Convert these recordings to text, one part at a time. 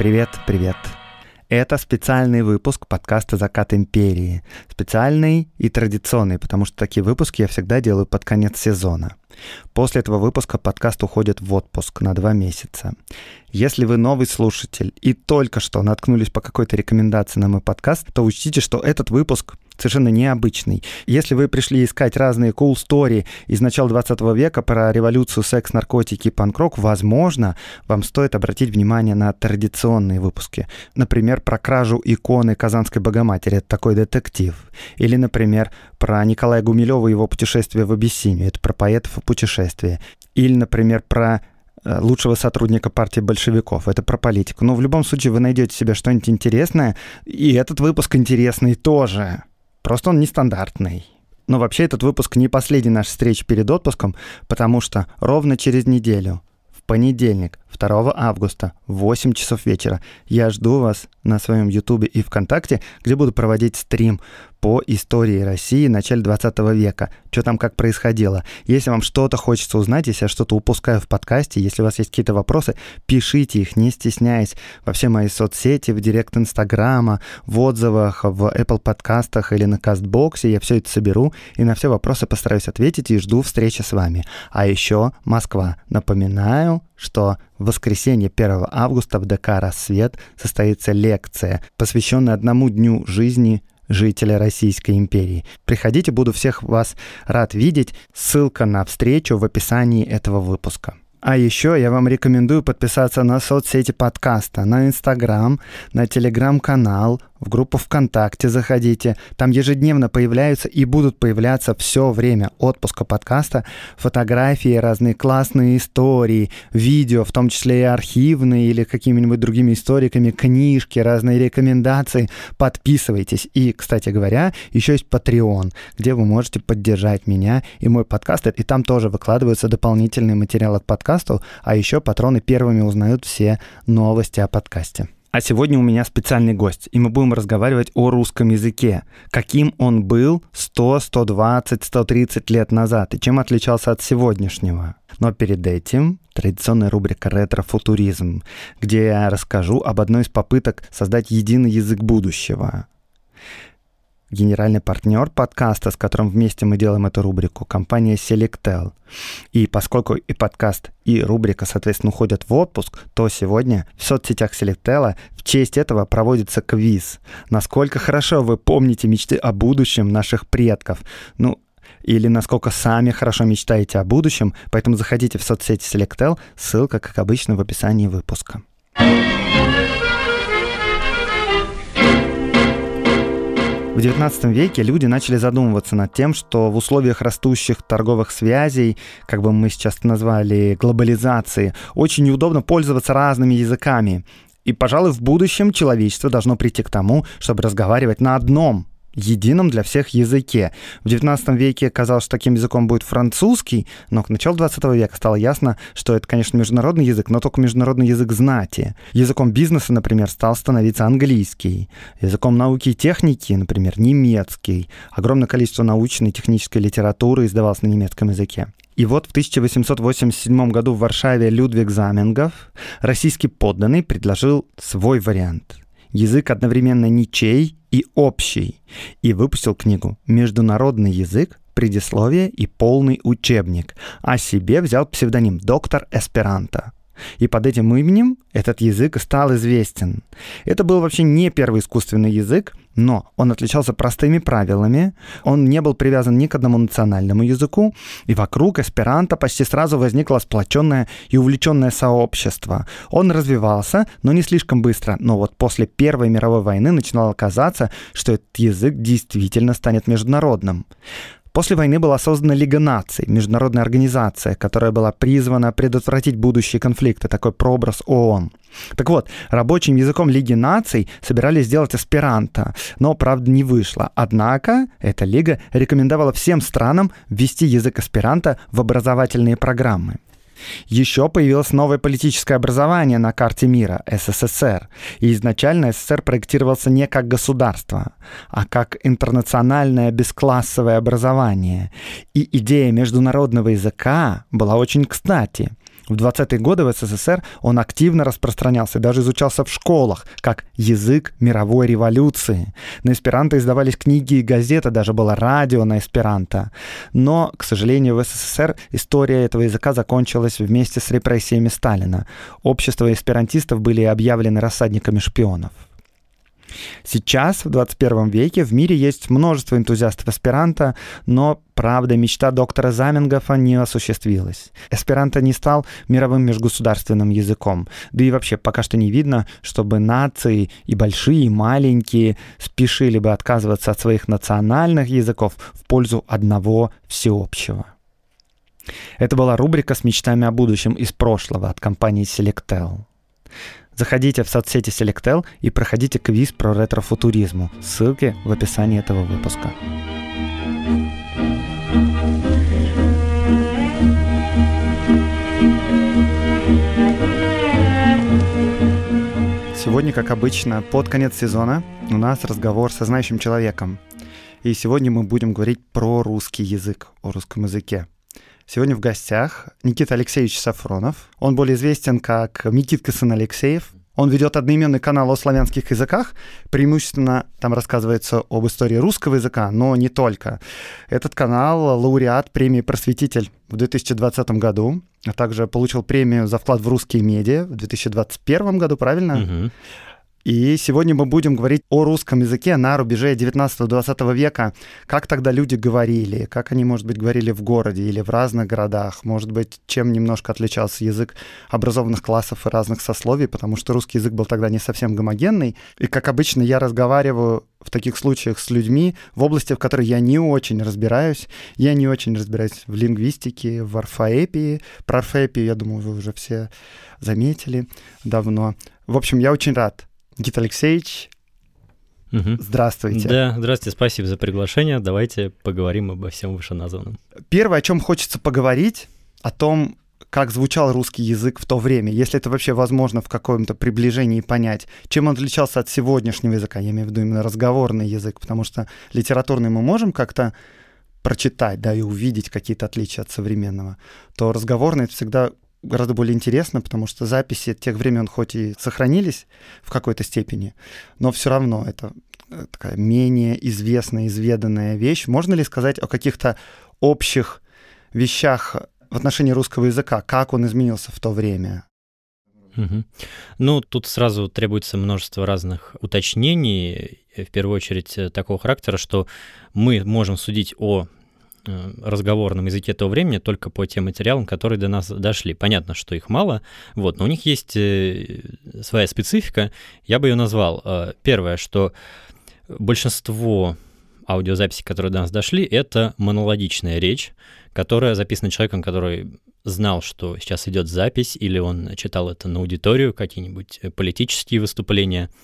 Привет, привет. Это специальный выпуск подкаста «Закат империи». Специальный и традиционный, потому что такие выпуски я всегда делаю под конец сезона. После этого выпуска подкаст уходит в отпуск на два месяца. Если вы новый слушатель и только что наткнулись по какой-то рекомендации на мой подкаст, то учтите, что этот выпуск совершенно необычный. Если вы пришли искать разные cool story из начала 20 века про революцию, секс, наркотики и панк-рок, возможно, вам стоит обратить внимание на традиционные выпуски. Например, про кражу иконы Казанской Богоматери. Это такой детектив. Или, например, про Николая Гумилева и его путешествие в Абиссинию. Это про поэтов и путешествия. Или, например, про э, лучшего сотрудника партии большевиков. Это про политику. Но в любом случае вы найдете себе что-нибудь интересное. И этот выпуск интересный тоже. Просто он нестандартный. Но вообще этот выпуск не последний наш встреч перед отпуском, потому что ровно через неделю, в понедельник, 2 августа, в 8 часов вечера, я жду вас на своем Ютубе и ВКонтакте, где буду проводить стрим по истории России в начале 20 века, что там как происходило. Если вам что-то хочется узнать, если я что-то упускаю в подкасте, если у вас есть какие-то вопросы, пишите их, не стесняясь, во все мои соцсети, в директ Инстаграма, в отзывах, в Apple подкастах или на Кастбоксе. Я все это соберу и на все вопросы постараюсь ответить и жду встречи с вами. А еще Москва. Напоминаю, что в воскресенье 1 августа в ДК «Рассвет» состоится лекция, посвященная одному дню жизни жителя Российской империи. Приходите, буду всех вас рад видеть. Ссылка на встречу в описании этого выпуска. А еще я вам рекомендую подписаться на соцсети подкаста, на Инстаграм, на Телеграм-канал, в группу ВКонтакте заходите. Там ежедневно появляются и будут появляться все время отпуска подкаста фотографии, разные классные истории, видео, в том числе и архивные или какими-нибудь другими историками, книжки, разные рекомендации. Подписывайтесь. И, кстати говоря, еще есть Patreon, где вы можете поддержать меня и мой подкаст. И там тоже выкладываются дополнительный материал от подкасту, а еще патроны первыми узнают все новости о подкасте. А сегодня у меня специальный гость, и мы будем разговаривать о русском языке, каким он был 100, 120, 130 лет назад, и чем отличался от сегодняшнего. Но перед этим традиционная рубрика «Ретро-футуризм», где я расскажу об одной из попыток создать единый язык будущего генеральный партнер подкаста, с которым вместе мы делаем эту рубрику, компания Selectel. И поскольку и подкаст, и рубрика, соответственно, уходят в отпуск, то сегодня в соцсетях Selectel в честь этого проводится квиз. Насколько хорошо вы помните мечты о будущем наших предков? Ну, или насколько сами хорошо мечтаете о будущем, поэтому заходите в соцсети Selectel, ссылка, как обычно, в описании выпуска. В XIX веке люди начали задумываться над тем, что в условиях растущих торговых связей, как бы мы сейчас назвали глобализации, очень неудобно пользоваться разными языками. И, пожалуй, в будущем человечество должно прийти к тому, чтобы разговаривать на одном едином для всех языке. В XIX веке казалось, что таким языком будет французский, но к началу XX века стало ясно, что это, конечно, международный язык, но только международный язык знати. Языком бизнеса, например, стал становиться английский. Языком науки и техники, например, немецкий. Огромное количество научной и технической литературы издавалось на немецком языке. И вот в 1887 году в Варшаве Людвиг Заменгов, российский подданный, предложил свой вариант. Язык одновременно ничей и общий, и выпустил книгу «Международный язык, предисловие и полный учебник», а себе взял псевдоним «Доктор Эсперанто». И под этим именем этот язык стал известен. Это был вообще не первый искусственный язык, но он отличался простыми правилами, он не был привязан ни к одному национальному языку, и вокруг эсперанто почти сразу возникло сплоченное и увлеченное сообщество. Он развивался, но не слишком быстро, но вот после Первой мировой войны начинало казаться, что этот язык действительно станет международным. После войны была создана Лига наций, международная организация, которая была призвана предотвратить будущие конфликты, такой прообраз ООН. Так вот, рабочим языком Лиги наций собирались сделать аспиранта, но, правда, не вышло. Однако эта лига рекомендовала всем странам ввести язык аспиранта в образовательные программы. Еще появилось новое политическое образование на карте мира – СССР. И изначально СССР проектировался не как государство, а как интернациональное бесклассовое образование. И идея международного языка была очень кстати – в 20-е годы в СССР он активно распространялся, и даже изучался в школах, как язык мировой революции. На эсперанто издавались книги и газеты, даже было радио на эсперанто. Но, к сожалению, в СССР история этого языка закончилась вместе с репрессиями Сталина. Общество эсперантистов были объявлены рассадниками шпионов. Сейчас, в 21 веке, в мире есть множество энтузиастов эсперанто, но, правда, мечта доктора Замингофа не осуществилась. Эсперанто не стал мировым межгосударственным языком. Да и вообще, пока что не видно, чтобы нации и большие, и маленькие спешили бы отказываться от своих национальных языков в пользу одного всеобщего. Это была рубрика с мечтами о будущем из прошлого от компании Selectel. Заходите в соцсети Selectel и проходите квиз про ретрофутуризму. Ссылки в описании этого выпуска. Сегодня, как обычно, под конец сезона у нас разговор со знающим человеком. И сегодня мы будем говорить про русский язык, о русском языке. Сегодня в гостях Никита Алексеевич Сафронов. Он более известен как Никитка сын Алексеев. Он ведет одноименный канал о славянских языках. Преимущественно там рассказывается об истории русского языка, но не только. Этот канал — лауреат премии «Просветитель» в 2020 году, а также получил премию за вклад в русские медиа в 2021 году, правильно? Угу. И сегодня мы будем говорить о русском языке на рубеже 19-20 века. Как тогда люди говорили, как они, может быть, говорили в городе или в разных городах, может быть, чем немножко отличался язык образованных классов и разных сословий, потому что русский язык был тогда не совсем гомогенный. И, как обычно, я разговариваю в таких случаях с людьми в области, в которой я не очень разбираюсь. Я не очень разбираюсь в лингвистике, в орфоэпии. Про орфоэпию, я думаю, вы уже все заметили давно. В общем, я очень рад Никита Алексеевич, Угу. Здравствуйте. Да, здравствуйте, спасибо за приглашение. Давайте поговорим обо всем вышеназванном. Первое, о чем хочется поговорить, о том, как звучал русский язык в то время, если это вообще возможно в каком-то приближении понять, чем он отличался от сегодняшнего языка, я имею в виду именно разговорный язык, потому что литературный мы можем как-то прочитать, да, и увидеть какие-то отличия от современного, то разговорный это всегда гораздо более интересно, потому что записи тех времен хоть и сохранились в какой-то степени, но все равно это э, такая менее известная, изведанная вещь. Можно ли сказать о каких-то общих вещах в отношении русского языка, как он изменился в то время? Угу. Ну, тут сразу требуется множество разных уточнений, э, в первую очередь э, такого характера, что мы можем судить о Э, разговорном языке того времени только по тем материалам, которые до нас дошли. Понятно, что их мало, вот, но у них есть э, своя специфика. Я бы ее назвал. Э, первое, что большинство аудиозаписей, которые до нас дошли, это монологичная речь, которая записана человеком, который знал, что сейчас идет запись, или он читал это на аудиторию, какие-нибудь политические выступления –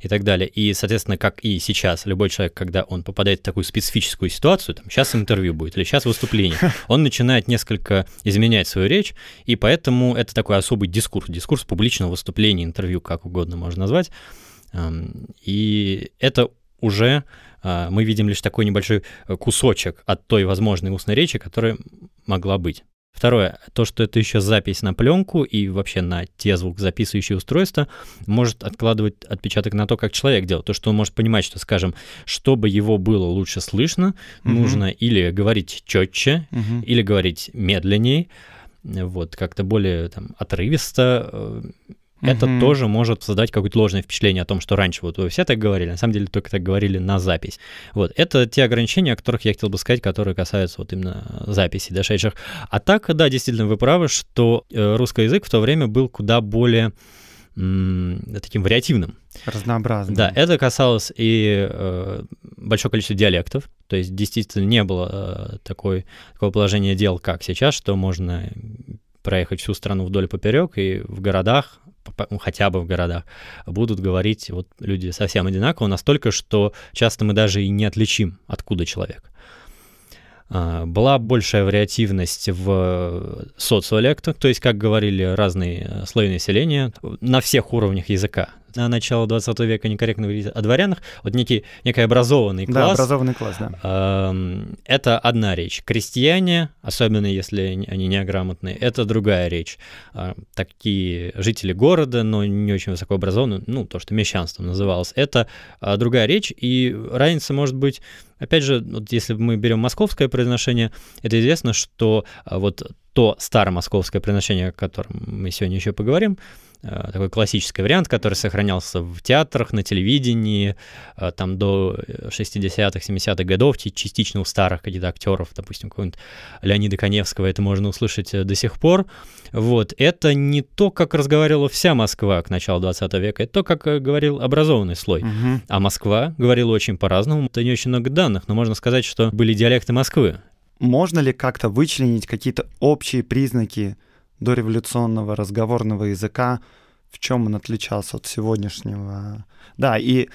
и так далее. И, соответственно, как и сейчас, любой человек, когда он попадает в такую специфическую ситуацию, там, сейчас интервью будет или сейчас выступление, он начинает несколько изменять свою речь, и поэтому это такой особый дискурс, дискурс публичного выступления, интервью, как угодно можно назвать. И это уже а, мы видим лишь такой небольшой э, кусочек от той возможной устной речи, которая могла быть. Второе, то, что это еще запись на пленку и вообще на те звукозаписывающие устройства, может откладывать отпечаток на то, как человек делал. То, что он может понимать, что, скажем, чтобы его было лучше слышно, угу. нужно или говорить четче, угу. или говорить медленнее, вот, как-то более там отрывисто, э, mm-hmm. это тоже может создать какое-то ложное впечатление о том, что раньше вот вы все так говорили, на самом деле только так говорили на запись. Вот, это те ограничения, о которых я хотел бы сказать, которые касаются вот именно записей дошедших. А так, да, действительно, вы правы, что э, русский язык в то время был куда более таким вариативным. Разнообразным. Да, это касалось и э, большого количества диалектов, то есть действительно не было э, такой, такого положения дел, как сейчас, что можно проехать всю страну вдоль и поперек, и в городах ну, хотя бы в городах, будут говорить вот люди совсем одинаково, настолько, что часто мы даже и не отличим, откуда человек. А, была большая вариативность в э, социолектах, то есть, как говорили разные э, слои населения, на всех уровнях языка начала 20 века некорректно говорить о дворянах, вот некий, некий образованный класс. Да, образованный класс, да. Это одна речь. Крестьяне, особенно если они неграмотные, это другая речь. А, такие жители города, но не очень высокообразованные, ну, то, что мещанством называлось, это а, другая речь, и разница может быть Опять же, вот если мы берем московское произношение, это известно, что а, вот то старомосковское произношение, о котором мы сегодня еще поговорим, Э, такой классический вариант, который сохранялся в театрах, на телевидении, э, там до 60-х, 70-х годов, частично у старых каких-то актеров, допустим, какого-нибудь Леонида Коневского, это можно услышать э, до сих пор. Вот, это не то, как разговаривала вся Москва к началу 20 века, это то, как говорил образованный слой. Угу. А Москва говорила очень по-разному, это не очень много данных, но можно сказать, что были диалекты Москвы. Можно ли как-то вычленить какие-то общие признаки дореволюционного разговорного языка, в чем он отличался от сегодняшнего. Да, и,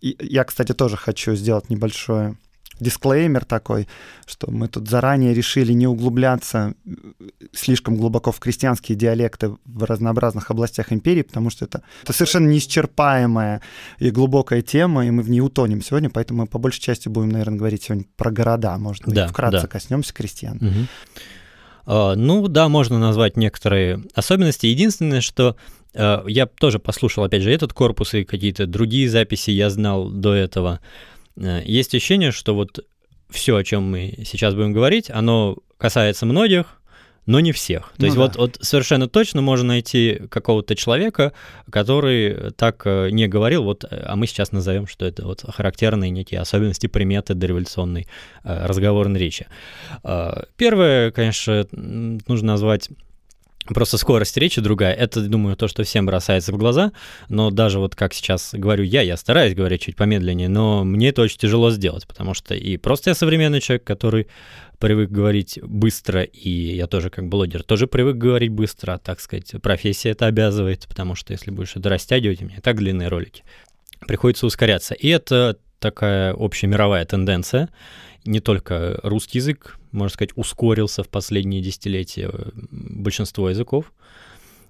и я, кстати, тоже хочу сделать небольшой дисклеймер такой, что мы тут заранее решили не углубляться э, слишком глубоко в крестьянские диалекты в разнообразных областях империи, потому что это, это совершенно неисчерпаемая и глубокая тема, и мы в ней утонем сегодня, поэтому мы по большей части будем, наверное, говорить сегодня про города, может быть, да, вкратце да. коснемся крестьян. Угу. Э, ну да, можно назвать некоторые особенности. Единственное, что э, я тоже послушал, опять же, этот корпус и какие-то другие записи я знал до этого. Э, есть ощущение, что вот все, о чем мы сейчас будем говорить, оно касается многих, но не всех. То ну есть да. вот, вот совершенно точно можно найти какого-то человека, который так э, не говорил, вот, э, а мы сейчас назовем, что это вот характерные некие особенности, приметы дореволюционной э, разговорной речи. Первое, конечно, нужно назвать Просто скорость речи другая. Это, думаю, то, что всем бросается в глаза. Но даже вот как сейчас говорю я, я стараюсь говорить чуть помедленнее, но мне это очень тяжело сделать, потому что и просто я современный человек, который привык говорить быстро, и я тоже как блогер тоже привык говорить быстро, а, так сказать, профессия это обязывает, потому что если будешь это растягивать, у меня так длинные ролики, приходится ускоряться. И это такая общая мировая тенденция. Не только русский язык, можно сказать, ускорился в последние десятилетия э, большинство языков.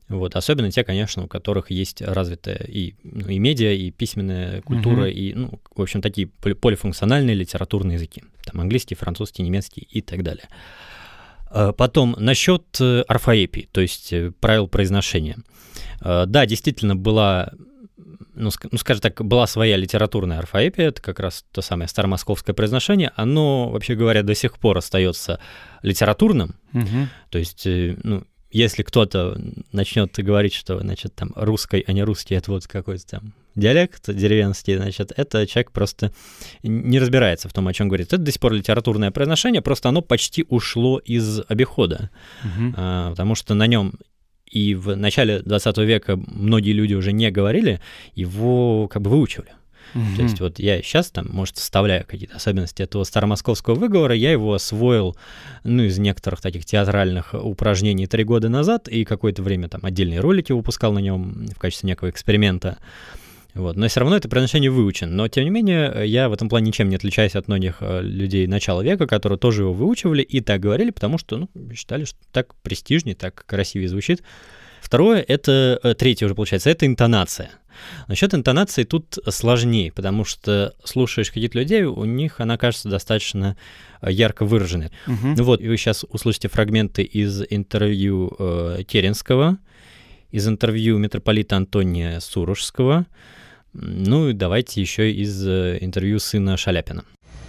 Вот, особенно те, конечно, у которых есть развитая и, ну, и медиа, и письменная культура, uh-huh. и, ну, в общем, такие полифункциональные литературные языки. Там английский, французский, немецкий и так далее. А потом, насчет э, орфоэпии, то есть э, правил произношения. Да, действительно была ну, ну, скажем так, была своя литературная орфоэпия, это как раз то самое старомосковское произношение, оно, вообще говоря, до сих пор остается литературным. Угу. То есть, э, ну, если кто-то начнет говорить, что, значит, там, русской, а не русский, это вот какой-то там диалект деревенский, значит, это человек просто не разбирается в том, о чем говорит. Это до сих пор литературное произношение, просто оно почти ушло из обихода, угу. а, потому что на нем и в начале 20 века многие люди уже не говорили, его как бы выучили. Mm-hmm. То есть вот я сейчас там, может, вставляю какие-то особенности этого старомосковского выговора, я его освоил, ну, из некоторых таких театральных упражнений три года назад, и какое-то время там отдельные ролики выпускал на нем в качестве некого эксперимента. Вот. Но все равно это произношение выучен. Но, тем не менее, я в этом плане ничем не отличаюсь от многих э, людей начала века, которые тоже его выучивали и так говорили, потому что ну, считали, что так престижнее, так красивее звучит. Второе — это, э, третье уже получается, это интонация. Насчет интонации тут сложнее, потому что слушаешь каких-то людей, у них она кажется достаточно э, ярко выраженной. Угу. Ну вот, и вы сейчас услышите фрагменты из интервью э, Керенского, из интервью митрополита Антония Сурожского, ну и давайте еще из э, интервью сына Шаляпина.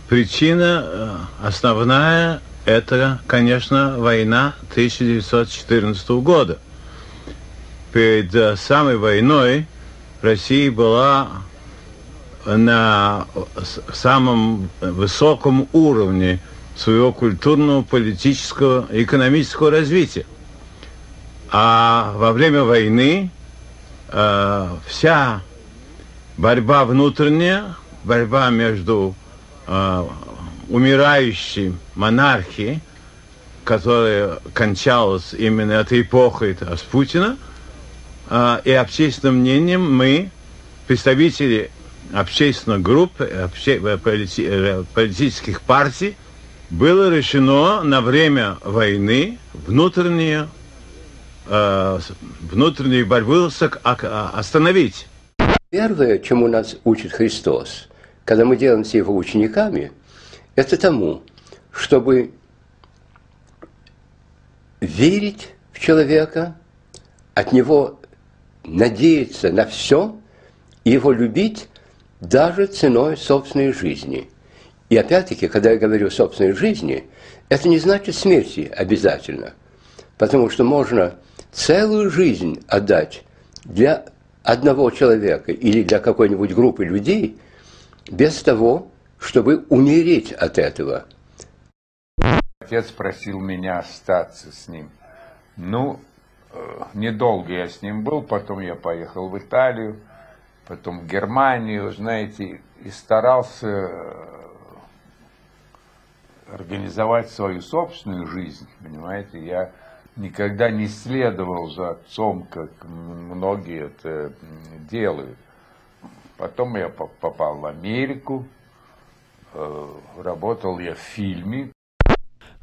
Причина э, основная – это, конечно, война 1914 года. Перед э, самой войной Россия была на самом высоком уровне своего культурного, политического, экономического развития. А во время войны э, вся борьба внутренняя, борьба между э, умирающей монархией, которая кончалась именно этой эпохой это Распутина, э, а, и общественным мнением мы, представители общественных групп, обще, э, полити, э, политических партий, было решено на время войны внутренние, э, а, внутреннюю борьбу остановить. Первое, чему нас учит Христос, когда мы делаемся Его учениками, это тому, чтобы верить в человека, от него надеяться на все его любить даже ценой собственной жизни. И опять-таки, когда я говорю собственной жизни, это не значит смерти обязательно, потому что можно целую жизнь отдать для одного человека или для какой-нибудь группы людей без того, чтобы умереть от этого. Отец просил меня остаться с ним. Ну, э, недолго я с ним был, потом я поехал в Италию, потом в Германию, знаете, и старался э, организовать свою собственную жизнь, понимаете, я никогда не следовал за отцом, как многие это делают. Потом я попал в Америку, э, работал я в фильме.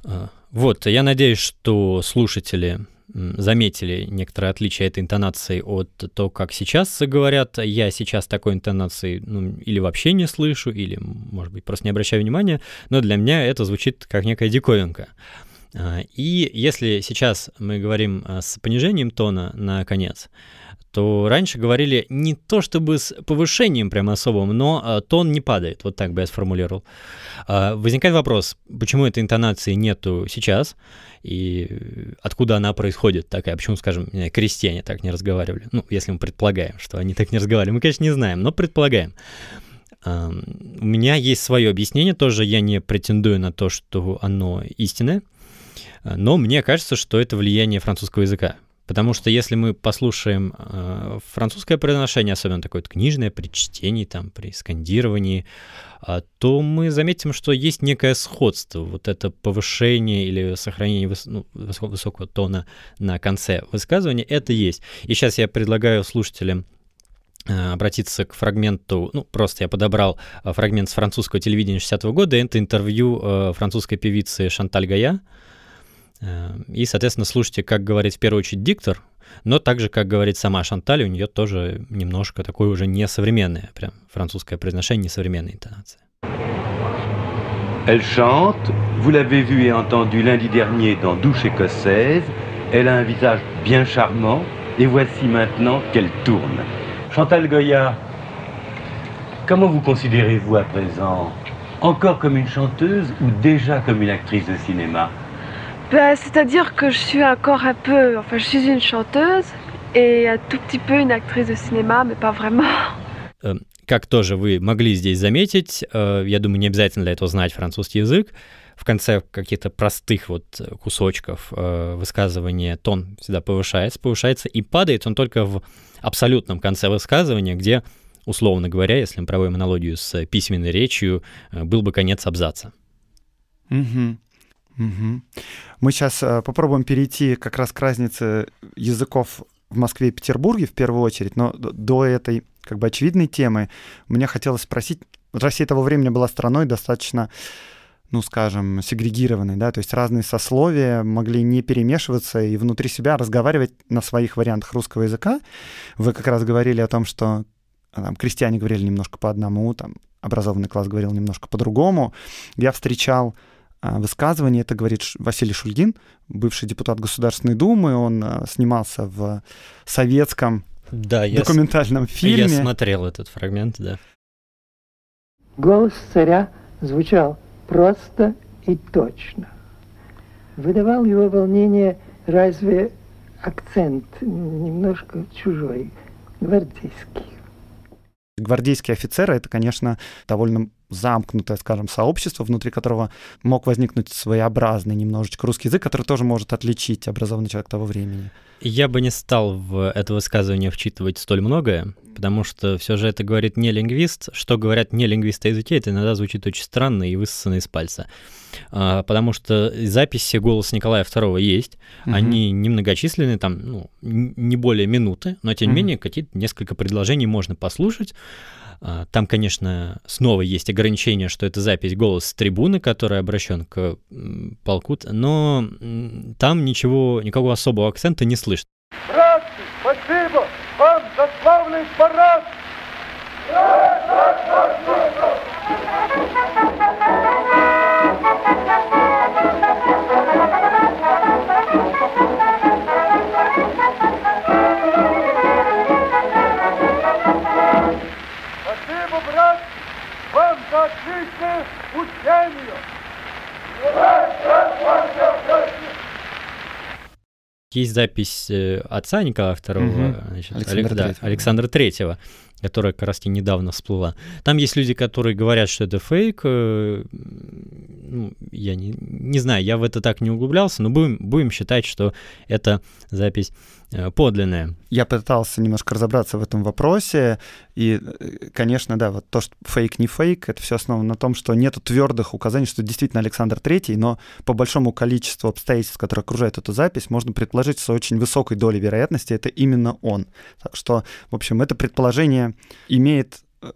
А, вот, я надеюсь, что слушатели заметили некоторые отличия этой интонации от того, как сейчас говорят. Я сейчас такой интонации ну, или вообще не слышу, или, может быть, просто не обращаю внимания, но для меня это звучит как некая диковинка. А, и если сейчас мы говорим а, с понижением тона на конец, то раньше говорили не то чтобы с повышением прямо особым, но а, тон не падает, вот так бы я сформулировал. Возникает вопрос, почему этой интонации нету сейчас, и откуда она происходит такая, почему, скажем, крестьяне так не разговаривали, ну, если мы предполагаем, что они так не разговаривали, мы, конечно, не знаем, но предполагаем. У меня есть свое объяснение тоже, я не претендую на то, что оно истинное, но мне кажется, что это влияние французского языка. Потому что если мы послушаем э, французское произношение, особенно такое вот книжное, при чтении, там, при скандировании, э, то мы заметим, что есть некое сходство. Вот это повышение или сохранение выс- ну, высокого, тона на конце высказывания, это есть. И сейчас я предлагаю слушателям э, обратиться к фрагменту, ну, просто я подобрал э, фрагмент с французского телевидения 60-го года, это интервью э, французской певицы Шанталь Гая, и, соответственно, слушайте, как говорит в первую очередь диктор, но также, как говорит сама Шанталь, у нее тоже немножко такое уже несовременное, прям французское произношение, несовременная интонация. Elle chante, vous l'avez vu et entendu lundi dernier dans Douche écossaise. Elle a un visage bien charmant et voici maintenant qu'elle tourne. Chantal Goya, comment vous considérez-vous à présent Encore comme une chanteuse ou déjà comme une actrice de cinéma bah, C'est-à-dire que je suis encore un peu, enfin je suis une chanteuse et un tout petit peu une actrice de cinéma, mais pas vraiment. Э, как тоже вы могли здесь заметить, э, я думаю, не обязательно для этого знать французский язык, в конце каких-то простых вот кусочков э, высказывания тон всегда повышается, повышается и падает он только в абсолютном конце высказывания, где, условно говоря, если мы проводим аналогию с письменной речью, был бы конец абзаца. Угу. Угу. Мы сейчас э, попробуем перейти как раз к разнице языков в Москве и Петербурге в первую очередь, но до этой как бы очевидной темы мне хотелось спросить, вот Россия того времени была страной достаточно, ну скажем, сегрегированной, да, то есть разные сословия могли не перемешиваться и внутри себя разговаривать на своих вариантах русского языка. Вы как раз говорили о том, что а, там, крестьяне говорили немножко по одному, там образованный класс говорил немножко по-другому. Я встречал а, высказывание Это говорит Василий Шульгин, бывший депутат Государственной Думы. Он а, снимался в советском да, документальном я, фильме. Я смотрел этот фрагмент, да. Голос царя звучал просто и точно. Выдавал его волнение разве акцент немножко чужой, гвардейский. Гвардейские офицеры — это, конечно, довольно замкнутое, скажем, сообщество, внутри которого мог возникнуть своеобразный немножечко русский язык, который тоже может отличить образованный человек того времени. Я бы не стал в это высказывание вчитывать столь многое, потому что все же это говорит не лингвист. Что говорят не лингвисты о языке, это иногда звучит очень странно и высосано из пальца. А, потому что записи голоса Николая II есть, угу. они немногочисленные, там ну, не более минуты, но тем не угу. менее какие-то несколько предложений можно послушать. А, там, конечно, снова есть ограничение, что это запись голос с трибуны, который обращен к полку, но там ничего, никакого особого акцента не слышно. Братцы, спасибо вам за славный парад! Ура! относиться к Есть запись э, отца Николая II, угу. значит, Александра, да, Третьего. Александра Третьего, которая как раз недавно всплыла. Там есть люди, которые говорят, что это фейк, э, ну, я не, не знаю, я в это так не углублялся, но будем, будем считать, что это запись э, подлинная. Я пытался немножко разобраться в этом вопросе, и, э, конечно, да, вот то, что фейк не фейк, это все основано на том, что нет твердых указаний, что действительно Александр Третий, но по большому количеству обстоятельств, которые окружают эту запись, можно предположить, что очень высокой долей вероятности это именно он. Так что, в общем, это предположение имеет э,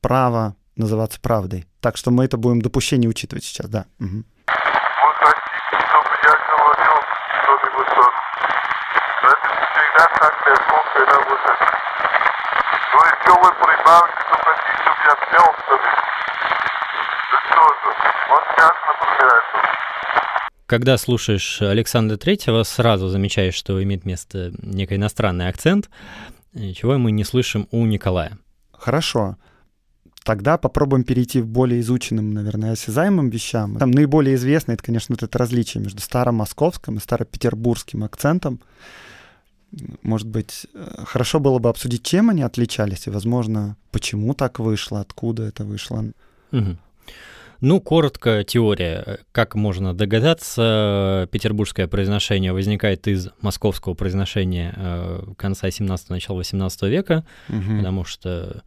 право называться правдой. Так что мы это будем допущение учитывать сейчас, да. Когда слушаешь Александра Третьего, сразу замечаешь, что имеет место некий иностранный акцент, чего мы не слышим у Николая. Хорошо. Тогда попробуем перейти в более изученным, наверное, осязаемым вещам. Там наиболее известно, это, конечно, вот это различие между старомосковским и старопетербургским акцентом. Может быть, э, хорошо было бы обсудить, чем они отличались, и, возможно, почему так вышло, откуда это вышло. Угу. Ну, коротко теория. Как можно догадаться, петербургское произношение возникает из московского произношения э, конца 17 начала 18 века, угу. потому что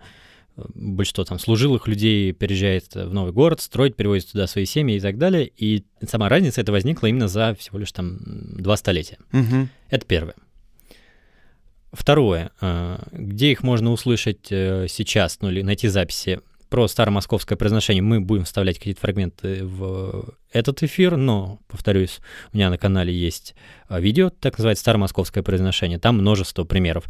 большинство там служилых людей переезжает в новый город, строит, перевозит туда свои семьи и так далее. И сама разница это возникла именно за всего лишь там два столетия. Угу. Это первое. Второе. А, где их можно услышать э, сейчас, ну или найти записи? про старомосковское произношение мы будем вставлять какие-то фрагменты в этот эфир, но, повторюсь, у меня на канале есть а, видео, так называется «Старомосковское произношение», там множество примеров.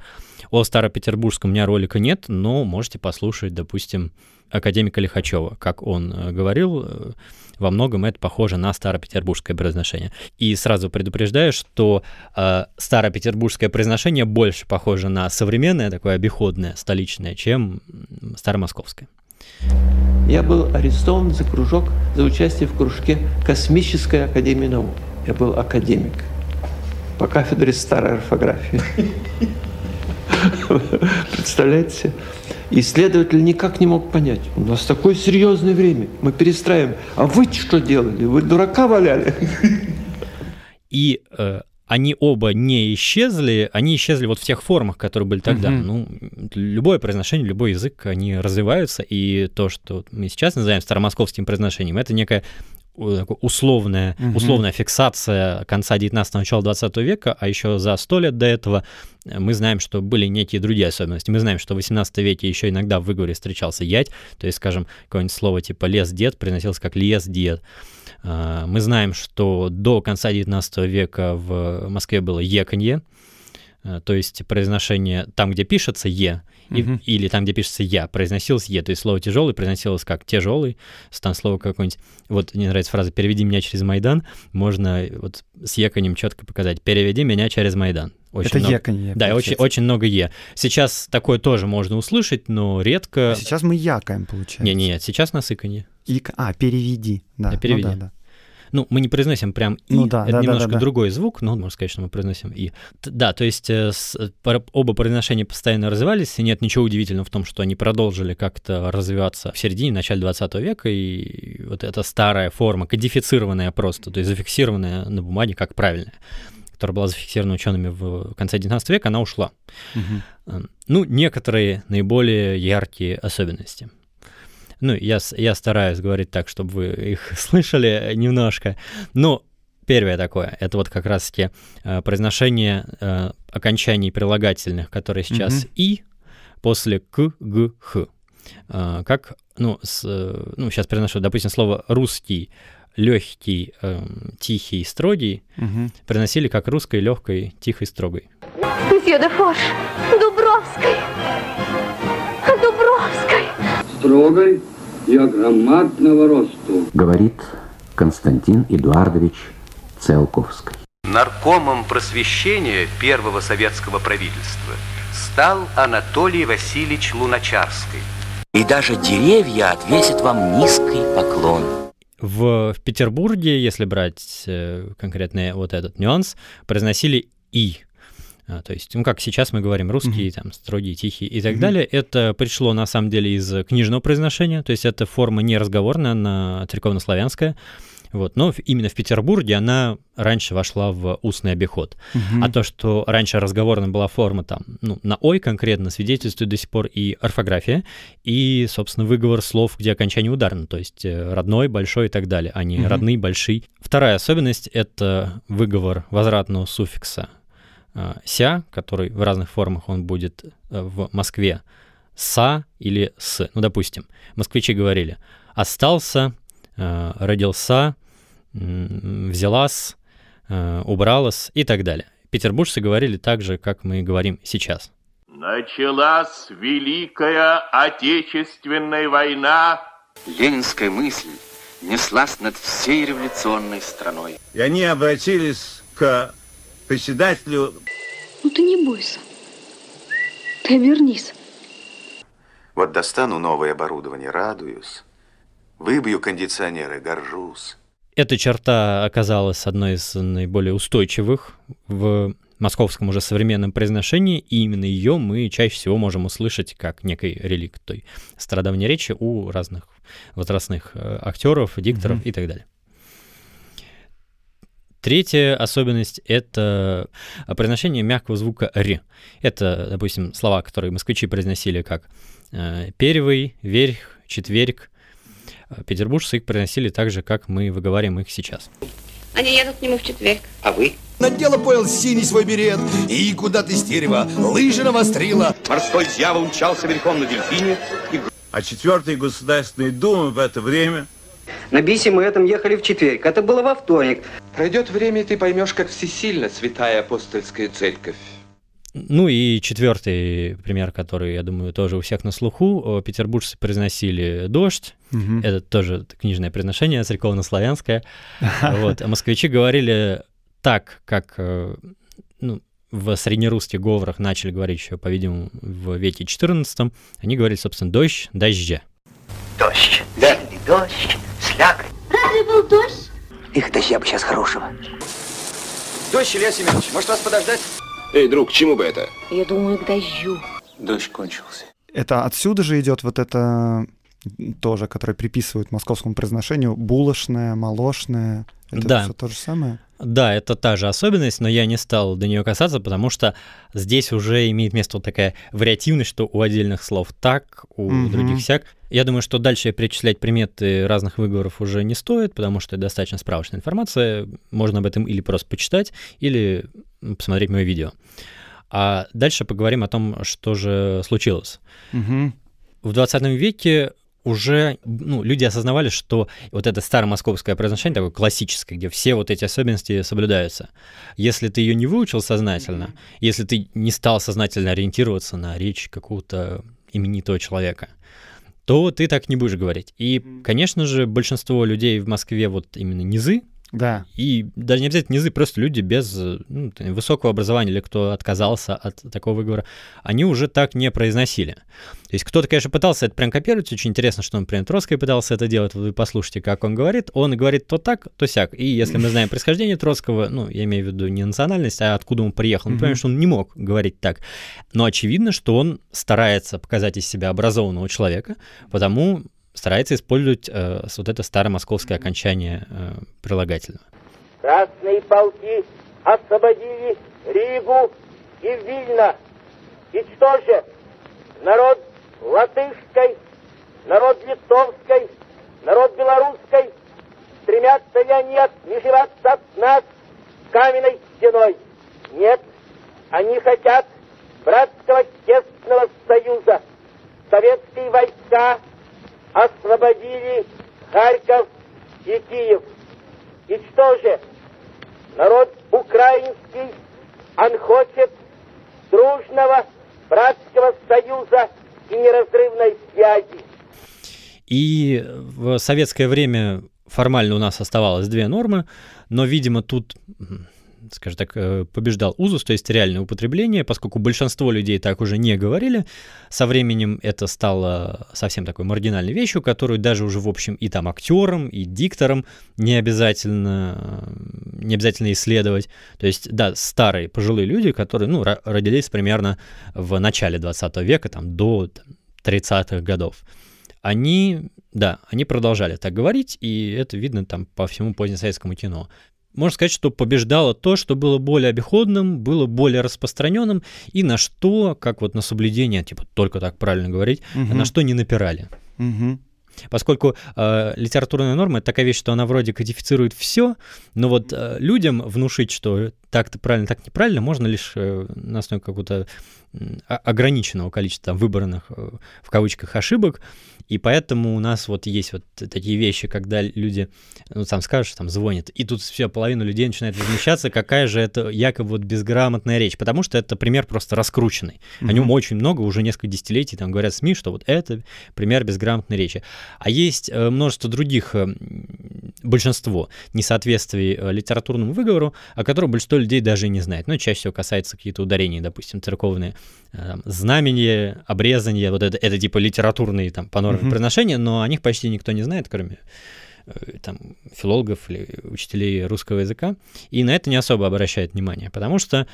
О Старопетербургском у меня ролика нет, но можете послушать, допустим, академика Лихачева, как он э, говорил, э, во многом это похоже на старопетербургское произношение. И сразу предупреждаю, что э, старопетербургское произношение больше похоже на современное, такое обиходное, столичное, чем старомосковское. Я был арестован за кружок, за участие в кружке Космической Академии Наук. Я был академик по кафедре старой орфографии. Представляете? Исследователь никак не мог понять. У нас такое серьезное время. Мы перестраиваем. А вы что делали? Вы дурака валяли? И э, они оба не исчезли, они исчезли вот в тех формах, которые были тогда. Угу. Ну, любое произношение, любой язык, они развиваются, и то, что мы сейчас называем старомосковским произношением, это некая э, условная, угу. условная фиксация конца 19-го, начала 20 века, а еще за сто лет до этого э, мы знаем, что были некие другие особенности. Мы знаем, что в 18 веке еще иногда в выговоре встречался ять, то есть, скажем, какое-нибудь слово типа «лес-дед» приносилось как «лес-дед». А, мы знаем, что до конца XIX века в Москве было еканье, а, то есть произношение там, где пишется «е», и, угу. или там, где пишется «я», произносилось «е», то есть слово «тяжелый» произносилось как «тяжелый», там слово какое-нибудь, вот мне нравится фраза «переведи меня через Майдан», можно вот с «еканем» четко показать «переведи меня через Майдан». Очень это много... яконье. Да, очень, очень много «е». Сейчас такое тоже можно услышать, но редко... А сейчас мы якаем, получается. Не, нет, сейчас нас иконье. И, а, переведи. Да, да переведи. Ну, да, да. Ну, мы не произносим прям «и», ну, да, это да, немножко да, да, другой звук, но можно сказать, что мы произносим «и». Т- да, то есть э, с, э, оба произношения постоянно развивались, и нет ничего удивительного в том, что они продолжили как-то развиваться в середине, начале 20 века, и вот эта старая форма, кодифицированная просто, то есть зафиксированная на бумаге как правильная которая была зафиксирована учеными в конце XIX века, она ушла. Угу. Ну, некоторые наиболее яркие особенности. Ну, я, я стараюсь говорить так, чтобы вы их слышали немножко. Но ну, первое такое, это вот как раз-таки э, произношение э, окончаний прилагательных, которые сейчас mm-hmm. «и» после «к», «г», «х». Э, как, ну, с, э, ну, сейчас приношу, допустим, слово «русский», легкий, э, эм, тихий, строгий, угу. приносили как русской, легкой, тихой, строгой. Мсье де Дубровской, Дубровской, строгой и огромадного росту. Говорит Константин Эдуардович Целковский. Наркомом просвещения первого советского правительства стал Анатолий Васильевич Луначарский. И даже деревья отвесят вам низкий поклон. В Петербурге, если брать э, конкретный вот этот нюанс, произносили «и». А, то есть, ну как сейчас мы говорим, русский, mm-hmm. там, строгие, тихие и так mm-hmm. далее. Это пришло на самом деле из книжного произношения, то есть это форма не разговорная, она церковно-славянская. Вот. Но именно в Петербурге она раньше вошла в устный обиход. Угу. А то, что раньше разговорная была форма там, ну, на «ой» конкретно свидетельствует до сих пор и орфография, и, собственно, выговор слов, где окончание ударно, то есть э, родной, большой и так далее, а не угу. родные, большие. Вторая особенность — это выговор возвратного суффикса — Э, ся, который в разных формах он будет э, в Москве, са или с. Ну, допустим, москвичи говорили «остался», э, «родился», «взялась», «убралась» и так далее. Петербуржцы говорили так же, как мы говорим сейчас. Началась Великая Отечественная война. Ленинская мысль неслась над всей революционной страной. И они обратились к председателю ну ты не бойся. Ты обернись. Вот достану новое оборудование, радуюсь. Выбью кондиционеры, горжусь. Эта черта оказалась одной из наиболее устойчивых в московском уже современном произношении, и именно ее мы чаще всего можем услышать как некой реликт той стародавней речи у разных возрастных э, актеров, дикторов mm-hmm. и так далее. Третья особенность — это произношение мягкого звука «р». Это, допустим, слова, которые москвичи произносили как э, «первый», «верх», «четверг». Э, Петербуржцы их произносили так же, как мы выговариваем их сейчас. Они а едут к нему в четверг. А вы? Надела, понял, синий свой берет, и куда ты, стерева, лыжи навострила. Морской дьявол умчался верхом на дельфине. И... А четвертый Государственный Думы в это время на бисе мы этом ехали в четверг, это было во вторник. Пройдет время, и ты поймешь, как всесильно святая апостольская церковь. Ну и четвертый пример, который, я думаю, тоже у всех на слуху. Петербуржцы произносили «дождь». Угу. Это тоже книжное произношение, церковно-славянское. Вот. А москвичи говорили так, как э, ну, в среднерусских говорах начали говорить еще, по-видимому, в веке XIV. Они говорили, собственно, «дождь», «дождя». Дождь, да. сильный дождь, шляпе. Разве был дождь? Их дождя бы сейчас хорошего. Дождь, Илья Семенович, может вас подождать? Эй, друг, к чему бы это? Я думаю, к дождю. Дождь кончился. Это отсюда же идет вот это тоже, которое приписывают московскому произношению, булочное, молочное. Это да. все то же самое? Да, это та же особенность, но я не стал до нее касаться, потому что здесь уже имеет место вот такая вариативность, что у отдельных слов так, у mm-hmm. других всяк. Я думаю, что дальше перечислять приметы разных выговоров уже не стоит, потому что это достаточно справочная информация. Можно об этом или просто почитать, или посмотреть мое видео. А дальше поговорим о том, что же случилось. Угу. В 20 веке уже ну, люди осознавали, что вот это старомосковское произношение такое классическое, где все вот эти особенности соблюдаются. Если ты ее не выучил сознательно, mm-hmm. если ты не стал сознательно ориентироваться на речь какого-то именитого человека, то ты так не будешь говорить. И, конечно же, большинство людей в Москве, вот именно низы, да. И даже не обязательно низы, просто люди без э, ну, высокого образования или кто отказался от такого выговора, они уже так не произносили. То есть кто-то, конечно, пытался это прям копировать. Очень интересно, что, например, Троцкий пытался это делать. Вы послушайте, как он говорит. Он говорит то так, то сяк. И если мы знаем происхождение Троцкого, ну, я имею в виду не национальность, а откуда он приехал, мы понимаем, что он не мог говорить так. Но очевидно, что он старается показать из себя образованного человека, потому старается использовать э, вот это старомосковское окончание э, прилагательного. Красные полки освободили Ригу и Вильно. И что же? Народ латышской, народ литовской, народ белорусской, стремятся ли они отмежеваться от нас каменной стеной? Нет, они хотят братского тесного союза. Советские войска освободили Харьков и Киев. И что же? Народ украинский, он хочет дружного братского союза и неразрывной связи. И в советское время формально у нас оставалось две нормы, но, видимо, тут скажем так, э, побеждал узус, то есть реальное употребление, поскольку большинство людей так уже не говорили. Со временем это стало совсем такой маргинальной вещью, которую даже уже, в общем, и там актерам, и дикторам не обязательно, не обязательно исследовать. То есть, да, старые пожилые люди, которые, ну, родились примерно в начале 20 века, там, до 30-х годов они, да, они продолжали так говорить, и это видно там по всему позднесоветскому кино можно сказать, что побеждало то, что было более обиходным, было более распространенным, и на что, как вот на соблюдение, типа только так правильно говорить, угу. на что не напирали. Угу. Поскольку э, литературная норма это такая вещь, что она вроде кодифицирует все, но вот э, людям внушить, что так-то правильно, так неправильно, можно лишь э, на основе какого-то ограниченного количества там, выбранных э, в кавычках ошибок, и поэтому у нас вот есть вот такие вещи, когда люди, ну, сам скажешь, там, звонят, и тут все, половина людей начинает возмущаться, какая же это якобы вот безграмотная речь, потому что это пример просто раскрученный. О нем очень много, уже несколько десятилетий там говорят СМИ, что вот это пример безграмотной речи. А есть э, множество других, э, большинство несоответствий литературному выговору, о котором большинство людей даже и не знает. Но ну, чаще всего касается какие-то ударения, допустим, церковные Э, знамение, обрезание, вот это, это типа литературные там панорамы mm-hmm. приношения, но о них почти никто не знает, кроме э, там филологов или учителей русского языка, и на это не особо обращает внимание, потому что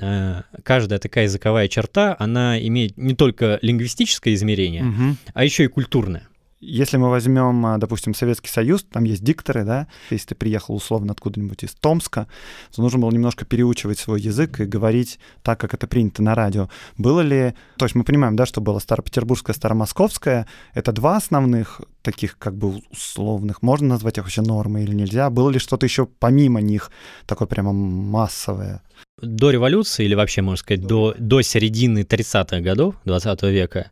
э, каждая такая языковая черта, она имеет не только лингвистическое измерение, угу. а еще и культурное если мы возьмем, а, допустим, Советский Союз, там есть дикторы, да, если ты приехал условно откуда-нибудь из Томска, то нужно было немножко переучивать свой язык и говорить так, как это принято на радио. Было ли, то есть мы понимаем, да, что было Старопетербургское, Старомосковское, это два основных таких как бы условных, можно назвать их вообще нормой или нельзя? Было ли что-то еще помимо них такое прямо массовое? До революции или вообще, можно сказать, до, до, середины 30-х годов 20 века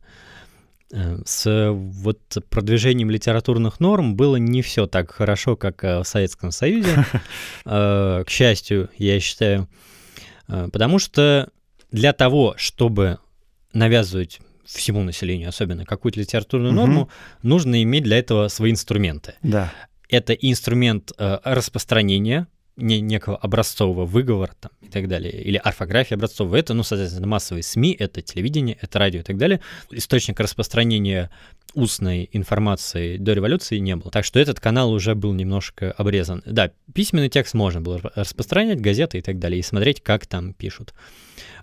Э, с вот продвижением литературных норм было не все так хорошо, как э, в Советском Союзе, э, к счастью, я считаю. Потому что для того, чтобы навязывать всему населению, особенно какую-то литературную норму, нужно иметь для этого свои инструменты. Да. Это инструмент распространения, не, некого образцового выговора там, и так далее, или орфографии образцового, это, ну, соответственно, массовые СМИ, это телевидение, это радио и так далее. Источник распространения устной информации до революции не было. Так что этот канал уже был немножко обрезан. Да, письменный текст можно было распространять, газеты и так далее, и смотреть, как там пишут.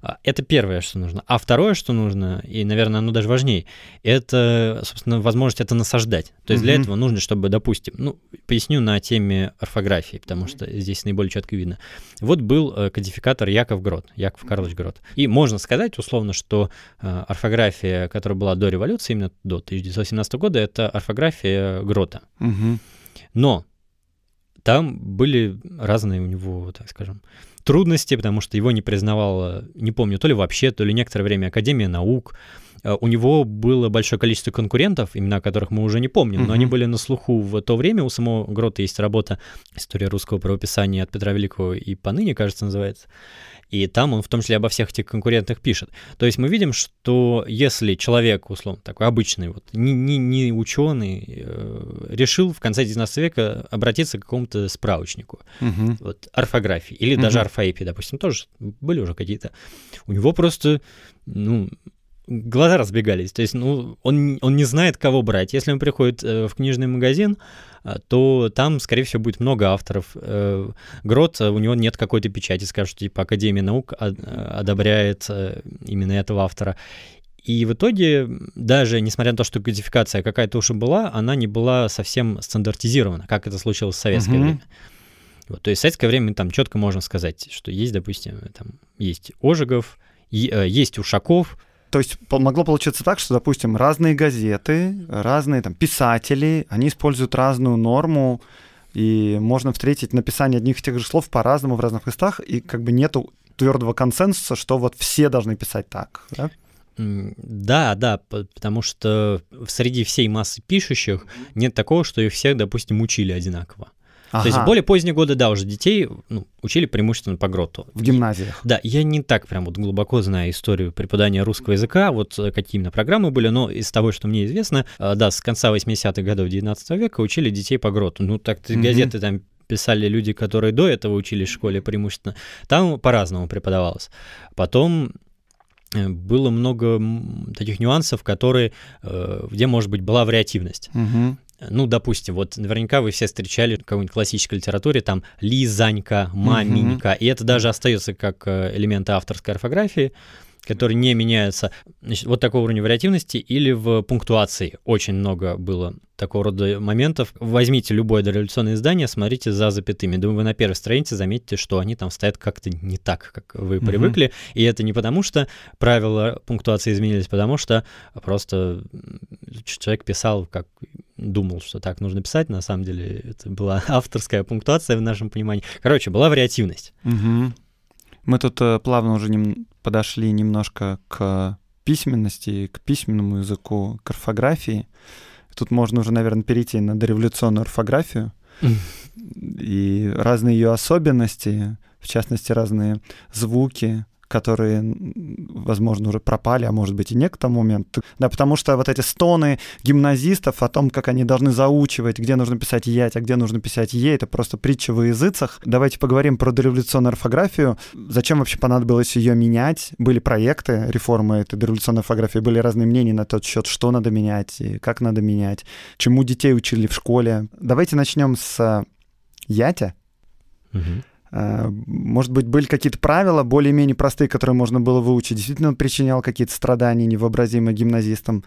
А, это первое, что нужно. А второе, что нужно, и, наверное, оно даже важнее, это, собственно, возможность это насаждать. То есть mm-hmm. для этого нужно, чтобы, допустим, ну, поясню на теме орфографии, потому что здесь наиболее четко видно. Вот был э, кодификатор Яков Грот, Яков Карлович Грот. И можно сказать, условно, что э, орфография, которая была до революции, именно до 1900 2018 года, это орфография Грота. Угу. Но там были разные у него, так скажем, трудности, потому что его не признавала, не помню, то ли вообще, то ли некоторое время Академия наук. Э, у него было большое количество конкурентов, имена которых мы уже не помним, угу. но они были на слуху в то время. У самого Грота есть работа «История русского правописания» от Петра Великого и поныне, кажется, называется. И там он в том числе обо всех этих конкурентах пишет. То есть мы видим, что если человек, условно, такой обычный, вот, не, не, не ученый, э, решил в конце 19 века обратиться к какому-то справочнику, угу. вот, орфографии, или угу. даже орфоэпии, допустим, тоже были уже какие-то. У него просто, ну, глаза разбегались. То есть, ну, он, он не знает, кого брать. Если он приходит э, в книжный магазин, э, то там, скорее всего, будет много авторов. Э, Грот, э, у него нет какой-то печати, скажут, типа, Академия наук одобряет именно этого автора. И в итоге, даже несмотря на то, что кодификация какая-то уже была, она не была совсем стандартизирована, как это случилось в советское mm-hmm. время. Вот, то есть в советское время там четко можно сказать, что есть, допустим, там есть Ожегов, есть Ушаков, то есть могло получиться так, что, допустим, разные газеты, разные там, писатели, они используют разную норму, и можно встретить написание одних и тех же слов по-разному в разных местах, и как бы нету твердого консенсуса, что вот все должны писать так. Да? Да, да, потому что среди всей массы пишущих нет такого, что их всех, допустим, учили одинаково. Ага. То есть в более поздние годы, да, уже детей ну, учили преимущественно по гроту. В гимназиях. Да, я не так прям вот глубоко знаю историю преподания русского языка, вот э, какие именно программы были, но из того, что мне известно, э, да, с конца 80-х годов 19 века учили детей по гроту. Ну, так угу. газеты там писали люди, которые до этого учились в школе преимущественно. Там по-разному преподавалось. Потом э, было много таких нюансов, которые, где, может быть, была вариативность. Угу ну, допустим, вот наверняка вы все встречали в какой-нибудь классической литературе, там, Лизанька, Маменька, угу. и это даже остается как э, элемент авторской орфографии, которые не меняются. Значит, вот такого уровня вариативности или в пунктуации очень много было такого рода моментов. Возьмите любое дореволюционное издание, смотрите за запятыми. Думаю, вы на первой странице заметите, что они там стоят как-то не так, как вы угу. привыкли. И это не потому, что правила пунктуации изменились, потому что просто человек писал, как думал, что так нужно писать. На самом деле это была авторская пунктуация в нашем понимании. Короче, была вариативность. Угу. Мы тут э, плавно уже нем подошли немножко к письменности, к письменному языку, к орфографии. Тут можно уже, наверное, перейти на дореволюционную орфографию и разные ее особенности, в частности, разные звуки, которые, возможно, уже пропали, а может быть и не к тому моменту. Да, потому что вот эти стоны гимназистов о том, как они должны заучивать, где нужно писать «ять», а где нужно писать «е», это просто притча во языцах. Давайте поговорим про дореволюционную орфографию. Зачем вообще понадобилось ее менять? Были проекты реформы этой дореволюционной орфографии, были разные мнения на тот счет, что надо менять и как надо менять, чему детей учили в школе. Давайте начнем с «ятя». Угу. Э, может быть, были какие-то правила более-менее простые, которые можно было выучить. Действительно, он причинял какие-то страдания невообразимые гимназистам.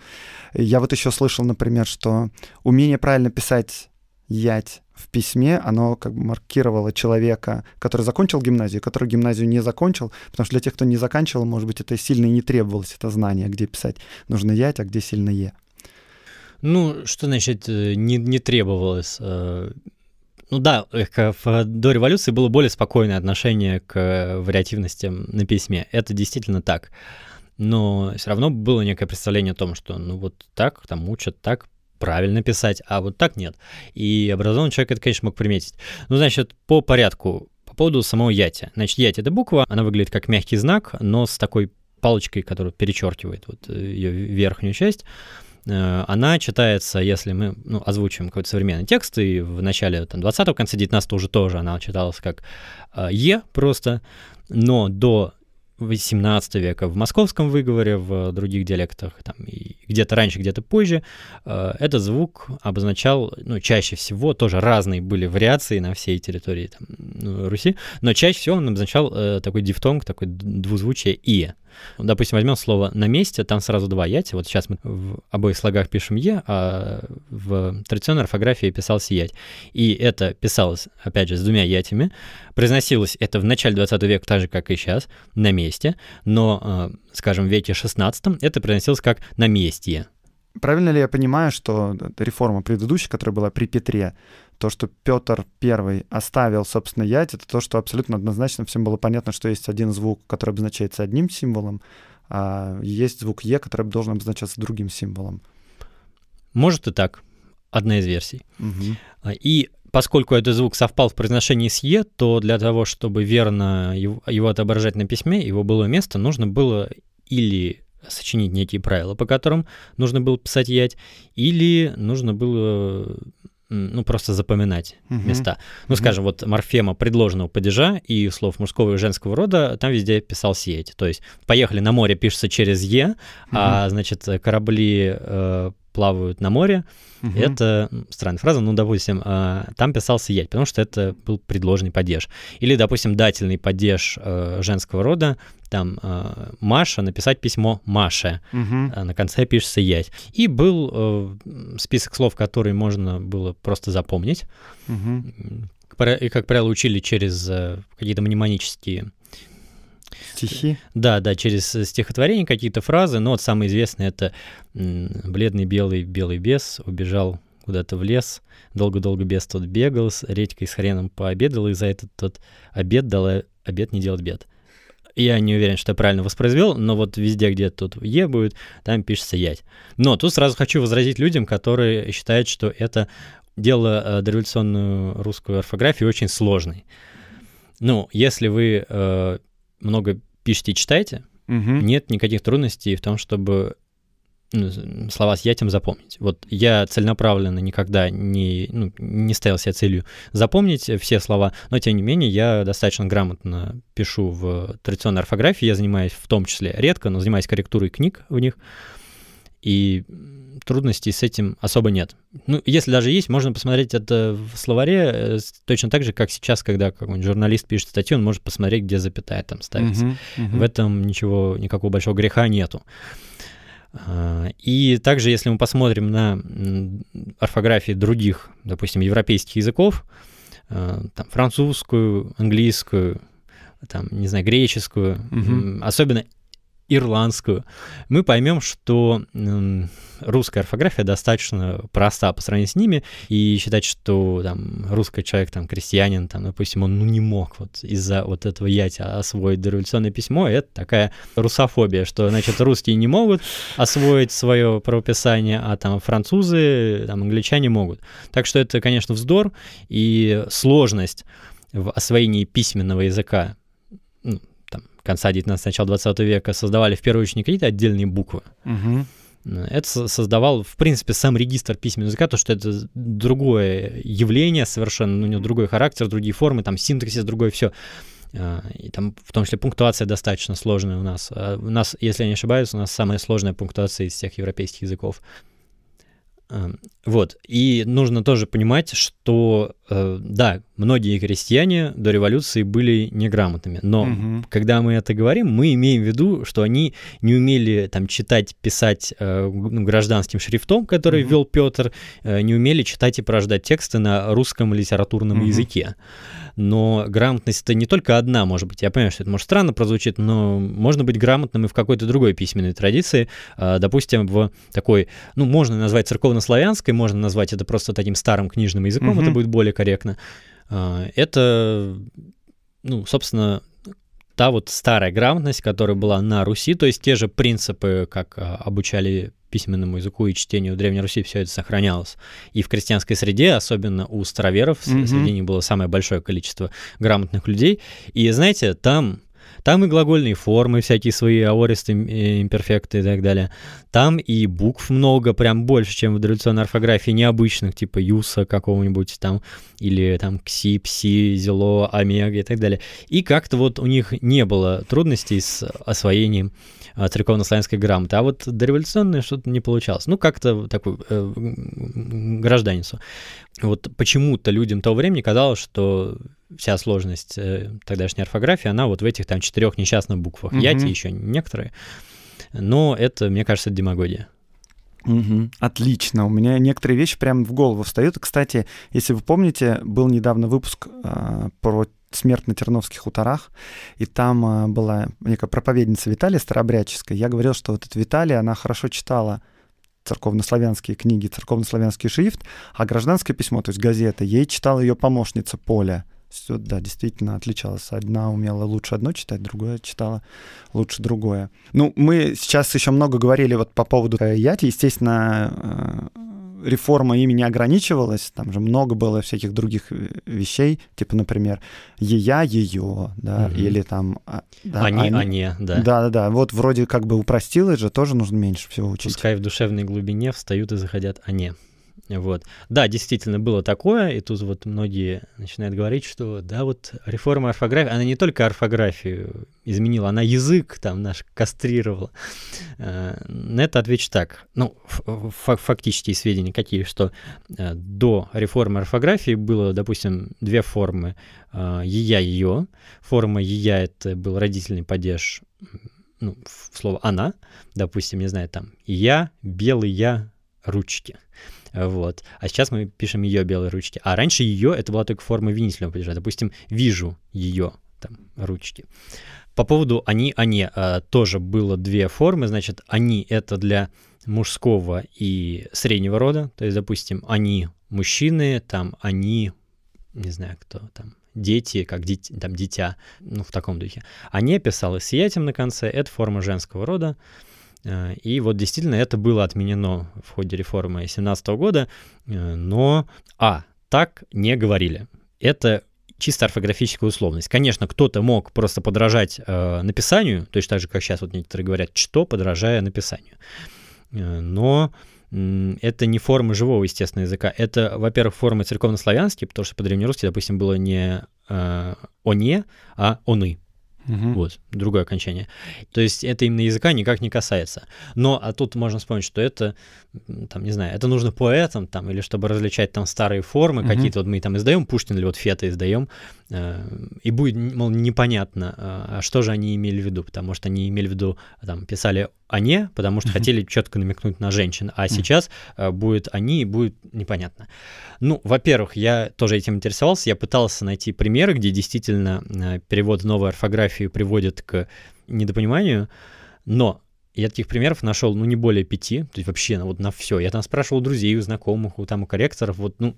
Я вот еще слышал, например, что умение правильно писать ять в письме, оно как бы маркировало человека, который закончил гимназию, который гимназию не закончил, потому что для тех, кто не заканчивал, может быть, это сильно и не требовалось, это знание, где писать нужно ять, а где сильно е. Ну, что значит э, не, не требовалось? Э, ну да, э, в, до революции было более спокойное отношение к э, вариативности на письме. Это действительно так. Но все равно было некое представление о том, что ну вот так там учат, так правильно писать, а вот так нет. И образованный человек это, конечно, мог приметить. Ну, значит, по порядку, по поводу самого яти. Значит, ять — это буква, она выглядит как мягкий знак, но с такой палочкой, которая перечеркивает вот э, ее верхнюю часть. Э, она читается, если мы ну, озвучим какой-то современный текст, и в начале там, 20-го, конце 19-го уже тоже она читалась как э, «е» просто, но до 18 века в московском выговоре, в других диалектах, там, и где-то раньше, где-то позже, э, этот звук обозначал, ну, чаще всего, тоже разные были вариации на всей территории там, ну, Руси, но чаще всего он обозначал такой дифтонг, такой двузвучие е Допустим, возьмем слово «на месте», там сразу два «ять». Вот сейчас мы в обоих слогах пишем «е», а в традиционной орфографии писал «сиять». И это писалось, опять же, с двумя «ятями». Произносилось это в начале 20 века так же, как и сейчас, «на месте», но, э, скажем, в веке 16 это произносилось как «на месте». Правильно ли я понимаю, что э, реформа предыдущая, которая была при Петре, то, что Петр Первый оставил, собственно, ять, это то, что абсолютно однозначно всем было понятно, что есть один звук, который обозначается одним символом, а есть звук Е, который должен обозначаться другим символом. Может и так. Одна из версий. Угу. И поскольку этот звук совпал в произношении с Е, то для того, чтобы верно его отображать на письме, его было место, нужно было или сочинить некие правила, по которым нужно было писать ять, или нужно было ну, просто запоминать угу. места. Ну, угу. скажем, вот морфема предложенного падежа и слов мужского и женского рода там везде писал сеть, То есть «поехали на море» пишется через «е», угу. а, значит, корабли э, плавают на море. Угу. Это странная фраза, ну, допустим, а, там писался «сиять», потому что это был предложенный падеж. Или, допустим, дательный падеж э, женского рода, там э, «Маша», написать письмо «Маше», угу. на конце пишется «сиять». И был э, список слов, которые можно было просто запомнить. Угу. И, как правило, учили через какие-то мнемонические Стихи? Да, да, через э, стихотворение какие-то фразы, но вот самое известное это «Бледный белый белый бес убежал куда-то в лес, долго-долго бес тот бегал, с редькой с хреном пообедал, и за этот тот обед дала обед не делать бед». Я не уверен, что я правильно воспроизвел, но вот везде, где тут «е» будет, там пишется «ять». Но тут сразу хочу возразить людям, которые считают, что это дело э, дореволюционную русскую орфографию очень сложной. Ну, если вы э, много пишете и читаете, угу. нет никаких трудностей в том, чтобы ну, слова с ятем запомнить. Вот я целенаправленно никогда не, ну, не ставил себе целью запомнить все слова, но тем не менее я достаточно грамотно пишу в традиционной орфографии, я занимаюсь в том числе редко, но занимаюсь корректурой книг в них, и трудностей с этим особо нет. Ну, если даже есть, можно посмотреть это в словаре э, точно так же, как сейчас, когда какой-нибудь журналист пишет статью, он может посмотреть, где запятая там ставится. Uh-huh, uh-huh. В этом ничего, никакого большого греха нету. А, и также, если мы посмотрим на орфографии других, допустим, европейских языков, э, там, французскую, английскую, там, не знаю, греческую, угу. особенно ирландскую, мы поймем, что русская орфография достаточно проста по сравнению с ними, и считать, что там русский человек, там, крестьянин, там, допустим, он ну, не мог вот из-за вот этого ятя а освоить дореволюционное письмо, это такая русофобия, что, значит, русские не могут освоить свое правописание, а там французы, там, англичане могут. Так что это, конечно, вздор и сложность в освоении письменного языка конца 19 начала 20 века создавали в первую очередь не какие-то отдельные буквы. Угу. Это создавал, в принципе, сам регистр письменного языка, то, что это другое явление совершенно, ну, у него другой характер, другие формы, там синтаксис другое все. Э, и там, в том числе, пунктуация достаточно сложная у нас. Э, у нас, если я не ошибаюсь, у нас самая сложная пунктуация из всех европейских языков. Эм, вот. И нужно тоже понимать, что э, да, многие крестьяне до революции были неграмотными, но угу. когда мы это говорим, мы имеем в виду, что они не умели там читать, писать э, ну, гражданским шрифтом, который угу. ввел Петр, э, не умели читать и порождать тексты на русском литературном угу. языке но грамотность это не только одна, может быть. Я понимаю, что это может странно прозвучит, но можно быть грамотным и в какой-то другой письменной традиции, а, допустим, в такой, ну, можно назвать церковнославянской, можно назвать это просто таким старым книжным языком, mm-hmm. это будет более корректно. А, это, ну, собственно, та вот старая грамотность, которая была на Руси, то есть те же принципы, как а, обучали письменному языку и чтению Древней Руси все это сохранялось. И в крестьянской среде, особенно у староверов, mm-hmm. среди них было самое большое количество грамотных людей. И знаете, там там и глагольные формы всякие свои, аористы, э, имперфекты и так далее. Там и букв много, прям больше, чем в дореволюционной орфографии необычных, типа юса какого-нибудь там, или там кси, пси, зело, омега и так далее. И как-то вот у них не было трудностей с освоением а, церковно-славянской грамоты, а вот дореволюционное что-то не получалось. Ну, как-то такой э, гражданицу. Вот почему-то людям того времени казалось, что вся сложность э, тогдашней орфографии, она вот в этих там четырех несчастных буквах. Угу. Яти еще некоторые. Но это, мне кажется, демагогия. Угу, отлично. У меня некоторые вещи прям в голову встают. Кстати, если вы помните, был недавно выпуск э, про смерть на Терновских хуторах, и там э, была некая проповедница Виталия Старобряческая. Я говорил, что вот эта Виталия, она хорошо читала церковнославянские книги, церковнославянский шрифт, а гражданское письмо, то есть газета, ей читала ее помощница Поля. Все, да, действительно отличалось. Одна умела лучше одно читать, другое читала лучше другое. Ну, мы сейчас еще много говорили вот по поводу э, яти. Естественно, э, реформа ими не ограничивалась, там же много было всяких других э, вещей, типа, например, «ея», «ее», да, угу. или там... А, да, «Они», они, «они», да. Да-да-да, вот вроде как бы упростилось же, тоже нужно меньше всего учить. Пускай в душевной глубине встают и заходят «они». Вот. Да, действительно было такое, и тут вот многие начинают говорить, что да, вот реформа орфографии, она не только орфографию изменила, она язык там наш кастрировала. Э, на это отвечу так. Ну, фактические сведения какие, что э, до реформы орфографии было, допустим, две формы. Ея э, ее. Форма ея это был родительный падеж ну, слово она, допустим, не знаю, там я, белый я, ручки. Вот. А сейчас мы пишем ее белой ручки. А раньше ее это была только форма винительного падежа. Допустим, вижу ее там, ручки. По поводу они, они а, тоже было две формы. Значит, они это для мужского и среднего рода. То есть, допустим, они мужчины, там они, не знаю кто там, дети, как дети там, дитя, ну, в таком духе. Они писалось с ятем на конце, это форма женского рода. Э, и вот действительно это было отменено в ходе реформы 2017 года, э, но а, так не говорили. Это чисто орфографическая условность. Конечно, кто-то мог просто подражать э, написанию, точно так же, как сейчас вот некоторые говорят, что подражая написанию. Э, но это не форма живого, естественно, языка. Это, во-первых, форма церковнославянский, потому что по-древнерусски, допустим, было не э, «оне», а «оны». Угу. Вот, другое окончание. То есть это именно языка никак не касается. Но, а тут можно вспомнить, что это, там, не знаю, это нужно поэтам, там, или чтобы различать там старые формы угу. какие-то. Вот мы там издаем Пушкин или вот Фета издаем, Э, и будет, мол, непонятно, э, а что же они имели в виду, потому что они имели в виду, там, писали «они», потому что хотели четко намекнуть на женщин, а сейчас э, будет «они» и будет непонятно. Ну, во-первых, я тоже этим интересовался, я пытался найти примеры, где действительно перевод новой орфографии приводит к недопониманию, но я таких примеров нашел, ну, не более пяти, то есть вообще ну, вот на все. Я там спрашивал у друзей, у знакомых, у там у корректоров, вот, ну,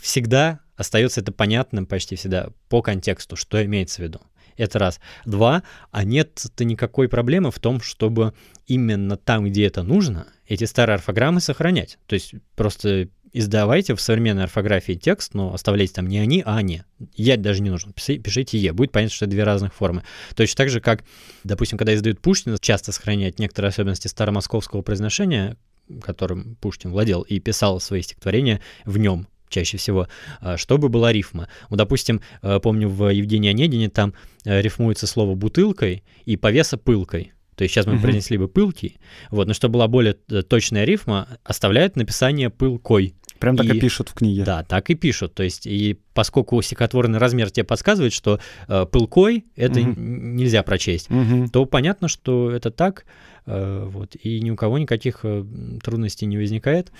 всегда остается это понятным почти всегда по контексту, что имеется в виду. Это раз. Два, а нет-то никакой проблемы в том, чтобы именно там, где это нужно, эти старые орфограммы сохранять. То есть просто издавайте в современной орфографии текст, но оставляйте там не они, а они. Я даже не нужно. Пишите е. Будет понятно, что это две разных формы. Точно так же, как, допустим, когда издают Пушкина, часто сохраняют некоторые особенности старомосковского произношения, которым Пушкин владел и писал свои стихотворения в нем, чаще всего, а, чтобы была рифма. Ну, допустим, э, помню, в Евгении Онегине там э, рифмуется слово «бутылкой» и «повеса пылкой». То есть сейчас мы принесли бы «пылки», вот, но чтобы была более э, точная рифма, оставляют написание «пылкой». Прям так и, и пишут в книге. Да, так и пишут. То есть, и поскольку стихотворный размер тебе подсказывает, что э, пылкой это угу. нельзя прочесть, угу. то понятно, что это так, э, вот, и ни у кого никаких э, трудностей не возникает.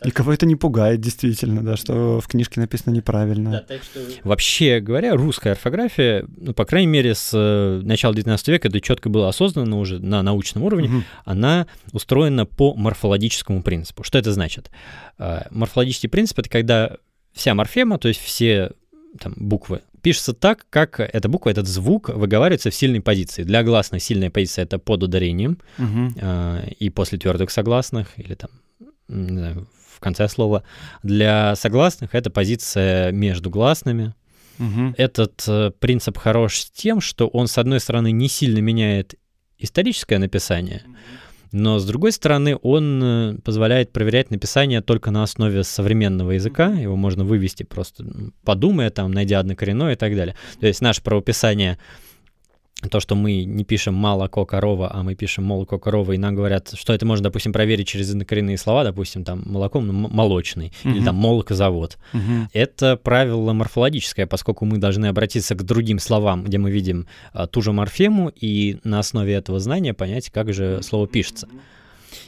Так. И кого это не пугает, действительно, да, что в книжке написано неправильно. Да, так что... Вообще говоря, русская орфография, ну, по крайней мере, с э, начала 19 века, это четко было осознано уже на научном уровне, угу. она устроена по морфологическому принципу. Что это значит? Э, морфологический принцип — это когда вся морфема, то есть все там, буквы, пишется так, как эта буква, этот звук выговаривается в сильной позиции. Для гласных сильная позиция — это под ударением угу. э, и после твердых согласных или там не знаю, в конце слова. Для согласных это позиция между гласными. Угу. Этот э, принцип хорош тем, что он, с одной стороны, не сильно меняет историческое написание, но, с другой стороны, он э, позволяет проверять написание только на основе современного языка. Его можно вывести просто подумая, там, найдя однокоренное и так далее. То есть наше правописание — то, что мы не пишем молоко корова, а мы пишем молоко корова, и нам говорят, что это можно, допустим, проверить через эндокоренные слова, допустим, там молоком, ну, молочный угу. или там молокозавод. Угу. Это правило морфологическое, поскольку мы должны обратиться к другим словам, где мы видим а, ту же морфему, и на основе этого знания понять, как же слово пишется.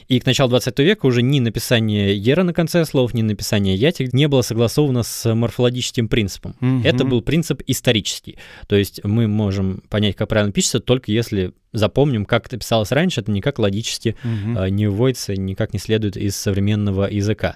И к началу 20 века уже ни написание «ера» на конце слов, ни написание «ятик» не было согласовано с морфологическим принципом. Угу. Это был принцип исторический. То есть мы можем понять, как правильно пишется, только если запомним, как это писалось раньше, это никак логически угу. не уводится, никак не следует из современного языка.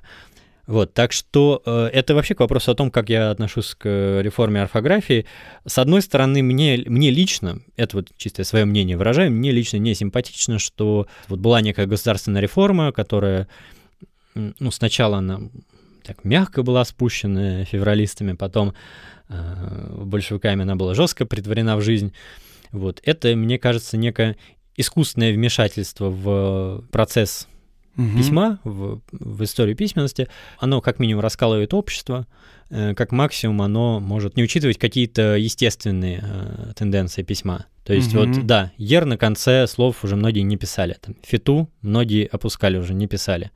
Вот, так что э, это вообще к вопросу о том, как я отношусь к э, реформе орфографии. С одной стороны, мне, мне лично, это вот чистое свое мнение выражаю, мне лично не симпатично, что вот была некая государственная реформа, которая, ну, сначала она так мягко была спущена февралистами, потом э, большевиками она была жестко притворена в жизнь. Вот, это, мне кажется, некое искусственное вмешательство в э, процесс угу. письма в, в историю письменности, оно как минимум раскалывает общество, э, как максимум оно может не учитывать какие-то естественные э, тенденции письма. То есть угу. вот, да, ер на конце слов уже многие не писали. Там, фиту многие опускали уже, не писали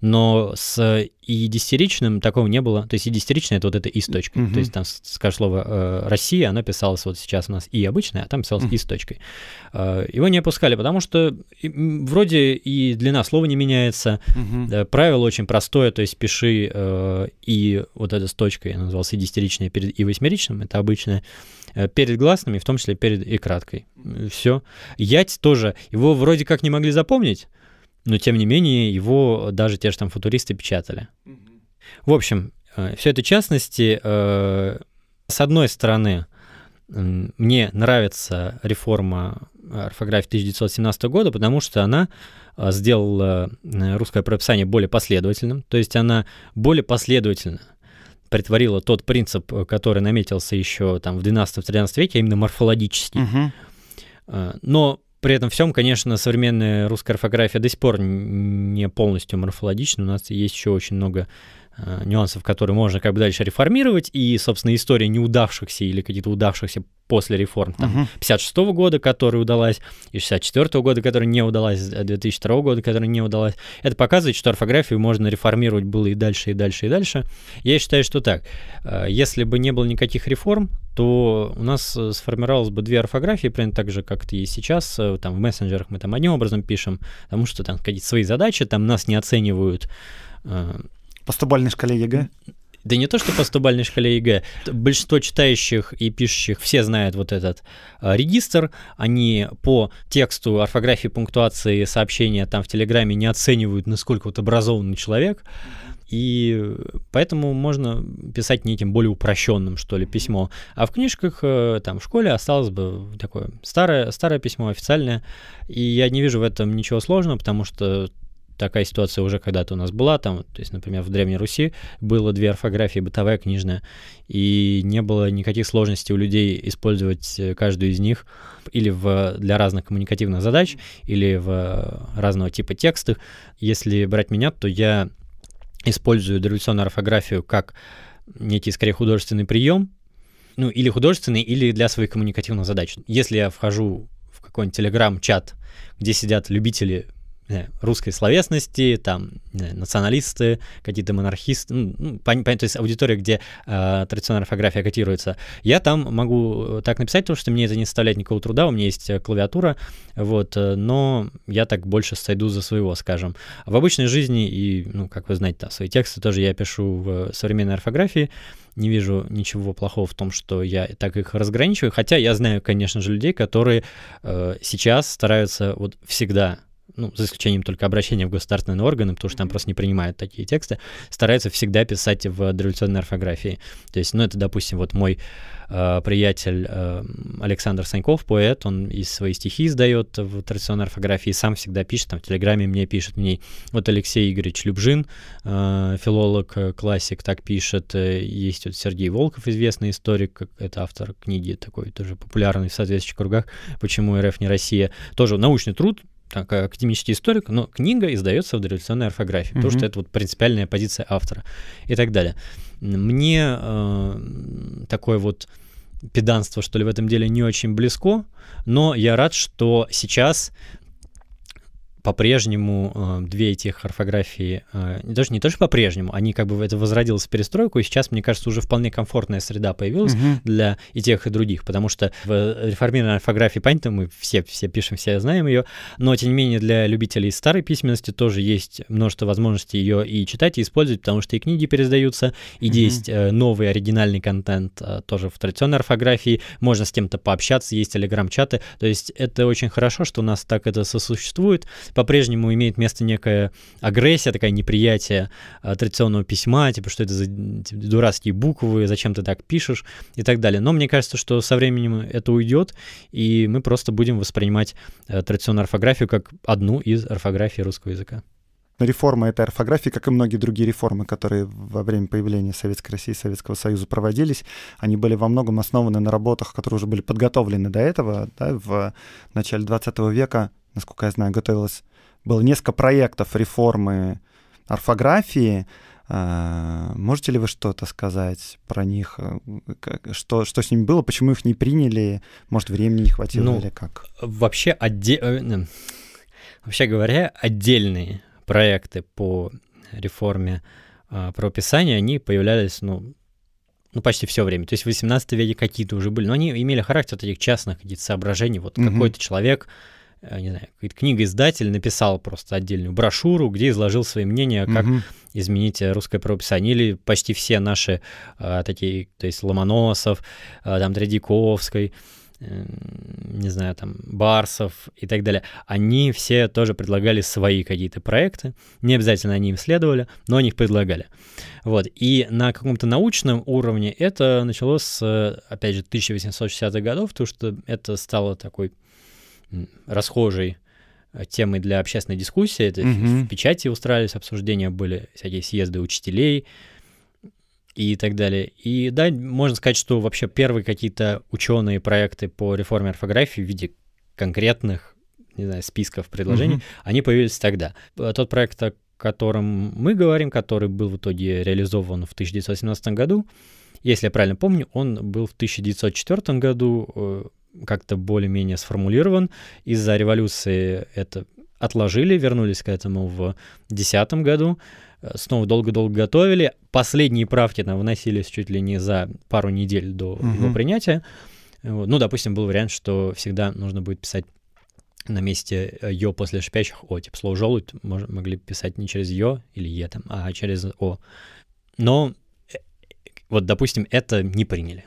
но с идистеричным такого не было. То есть и это вот это и с точкой. Угу. То есть там, скажешь слово э, «Россия», оно писалось вот сейчас у нас и обычное, а там писалось угу. и с точкой. Э, его не опускали, потому что вроде и длина слова не меняется, угу. э, правило очень простое, то есть пиши э, и вот это с точкой, я назвал и перед и восьмеричным, это обычное, э, перед гласными, в том числе перед и краткой. Все. Ять тоже. Его вроде как не могли запомнить, но тем не менее его даже те же там футуристы печатали. В общем, э, все это частности, э, с одной стороны, мне нравится реформа э, орфографии 1917 года, потому что она сделала русское прописание более последовательным, то есть она более последовательно притворила тот принцип, который наметился еще там в 12-13 веке, а именно морфологический. Угу. Но при этом всем, конечно, современная русская орфография до сих пор не полностью морфологична. У нас есть еще очень много Э, нюансов, которые можно как бы дальше реформировать, и, собственно, история неудавшихся или какие-то удавшихся после реформ, там, Uh -huh. 56 -го года, которая удалась, и 64 -го года, которая не удалась, 2002 э, -го года, которая не удалась. Это показывает, что орфографию можно реформировать было и дальше, и дальше, и дальше. Я считаю, что так. Э, если бы не было никаких реформ, то у нас сформировалось бы две орфографии, примерно так же, как и сейчас, там, в мессенджерах мы там одним образом пишем, потому что там какие-то свои задачи, там нас не оценивают по стобальной шкале ЕГЭ? Да не то, что по стобальной шкале ЕГЭ. Большинство читающих и пишущих все знают вот этот э, регистр. Они по тексту, орфографии, пунктуации сообщения там в Телеграме не оценивают, насколько вот образованный человек. И поэтому можно писать неким более упрощенным, что ли, письмо. А в книжках, э, там, в школе осталось бы такое старое, старое письмо официальное. И я не вижу в этом ничего сложного, потому что Такая ситуация уже когда-то у нас была, там, то есть, например, в Древней Руси было две орфографии, бытовая и книжная, и не было никаких сложностей у людей использовать э, каждую из них или в, для разных коммуникативных задач, или в разного типа текстов. Если брать меня, то я использую дореволюционную орфографию как некий, скорее, художественный прием, ну, или художественный, или для своих коммуникативных задач. Если я вхожу в какой-нибудь телеграм-чат, где сидят любители русской словесности, там националисты, какие-то монархисты, ну, ну, пон, пон, то есть аудитория, где э, традиционная орфография котируется. Я там могу э, так написать, потому что мне это не составляет никакого труда, у меня есть э, клавиатура, вот, э, но я так больше сойду за своего, скажем. В обычной жизни и, ну, как вы знаете, да, свои тексты тоже я пишу в современной орфографии, не вижу ничего плохого в том, что я так их разграничиваю, хотя я знаю, конечно же, людей, которые э, сейчас стараются вот всегда ну, за исключением только обращения в государственные органы, потому что там просто не принимают такие тексты, стараются всегда писать в дореволюционной орфографии. То есть, ну, это, допустим, вот мой э, приятель э, Александр Саньков, поэт, он из свои стихи издает в традиционной орфографии, сам всегда пишет, там в Телеграме мне пишет, мне вот Алексей Игоревич Любжин, э, филолог, э, классик, так пишет, э, есть вот Сергей Волков, известный историк, это автор книги такой тоже популярный в соответствующих кругах, «Почему РФ не Россия», тоже научный труд, так, э, академический историк, но книга издается в дореволюционной орфографии, угу. потому что это вот принципиальная позиция автора и так далее. Мне э, такое вот педанство, что ли, в этом деле не очень близко, но я рад, что сейчас по-прежнему э, две этих орфографии, э, даже не то, что по-прежнему, они как бы это возродилось в перестройку, и сейчас, мне кажется, уже вполне комфортная среда появилась Mm-hmm. для и тех, и других, потому что в э, реформированной орфографии понятно, мы все, все пишем, все знаем ее, но, тем не менее, для любителей старой письменности тоже есть множество возможностей ее и читать, и использовать, потому что и книги пересдаются, и Mm-hmm. есть э, новый оригинальный контент э, тоже в традиционной орфографии, можно с кем-то пообщаться, есть телеграм-чаты, то есть это очень хорошо, что у нас так это сосуществует, по-прежнему имеет место некая агрессия, такая неприятие а, традиционного письма, типа, что это за типа, дурацкие буквы, зачем ты так пишешь и так далее. Но мне кажется, что со временем это уйдет, и мы просто будем воспринимать э, традиционную орфографию как одну из орфографий русского языка. реформа этой орфографии, как и многие другие реформы, которые во время появления Советской России и Советского Союза проводились, они были во многом основаны на работах, которые уже были подготовлены до этого, да, в начале 20 века насколько я знаю, готовилось, было несколько проектов реформы орфографии. А, можете ли вы что-то сказать про них? Э, что, что с ними было? Почему их не приняли? Может, времени не хватило ну, или как? Вообще, отде... Э, вообще говоря, отдельные проекты по реформе а, правописания, они появлялись, ну, ну, почти все время. То есть в 18 веке какие-то уже были, но они имели характер таких частных каких-то соображений. Вот угу. какой-то человек Э, не знаю, какой-то книгоиздатель написал просто отдельную брошюру, где изложил свои мнения, как угу. изменить э, русское правописание. Или почти все наши а, такие, то есть Ломоносов, а, там Тредяковской, эм, не знаю, там Барсов и так далее, они все тоже предлагали свои какие-то проекты, не обязательно они им следовали, но они их предлагали. Вот, и на каком-то научном уровне это началось, опять же, 1860-х годов, потому что это стало такой расхожей э, темой для общественной дискуссии. Это mm-hmm. в печати устраивались обсуждения, были всякие съезды учителей и так далее. И да, можно сказать, что вообще первые какие-то ученые проекты по реформе орфографии в виде конкретных, не знаю, списков предложений, mm-hmm. они появились тогда. Э, тот проект, о котором мы говорим, который был в итоге реализован в 1918 году, если я правильно помню, он был в 1904 году э, как-то более-менее сформулирован. Из-за революции это отложили, вернулись к этому в 2010 году, э, снова долго-долго готовили. Последние правки там вносились чуть ли не за пару недель до угу. его принятия. Ну, допустим, был вариант, что всегда нужно будет писать на месте э, «ё» после шипящих «о». Типа слово «желудь» могли писать не через «ё» или «е», там, а через «о». Но э, вот, допустим, это не приняли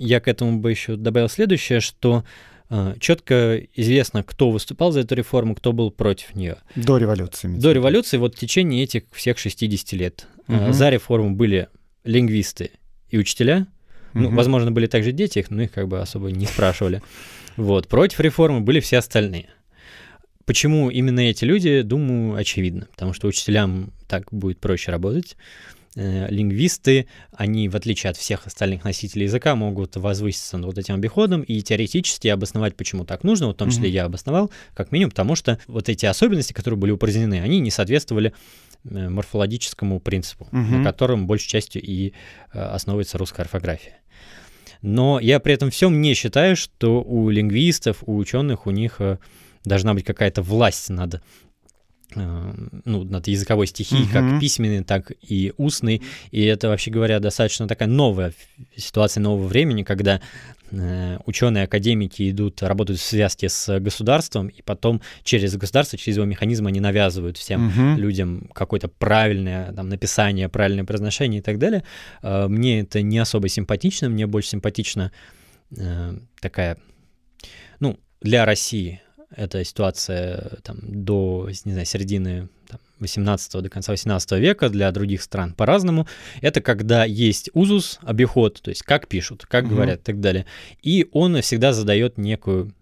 я к этому бы еще добавил следующее, что а, четко известно, кто выступал за эту реформу, кто был против нее. До революции. До революции, вот в течение этих всех 60 лет угу. за реформу были лингвисты и учителя. Угу. Ну, возможно, были также дети, но их как бы особо не спрашивали. Вот, против реформы были все остальные. Почему именно эти люди, думаю, очевидно, потому что учителям так будет проще работать. Э, лингвисты, они, в отличие от всех остальных носителей языка, могут возвыситься над вот этим обиходом и теоретически обосновать, почему так нужно, вот в том числе mm-hmm. я обосновал, как минимум, потому что вот эти особенности, которые были упразднены, они не соответствовали э, морфологическому принципу, mm-hmm. на котором большей частью и э, основывается русская орфография. Но я при этом всем не считаю, что у лингвистов, у ученых, у них должна быть какая-то власть над Э, ну, над языковой стихией, угу. как письменный так и устный И это, вообще говоря, достаточно такая новая ситуация нового времени, когда э, ученые, академики идут, работают в связке с государством, и потом через государство, через его механизм они навязывают всем угу. людям какое-то правильное там, написание, правильное произношение и так далее. Э, мне это не особо симпатично, мне больше симпатична такая, ну, для России это ситуация там, до, не знаю, середины там, 18 до конца 18 века, для других стран по-разному. Это когда есть узус, обиход, то есть как пишут, как угу. говорят и так далее. И он всегда задает некую,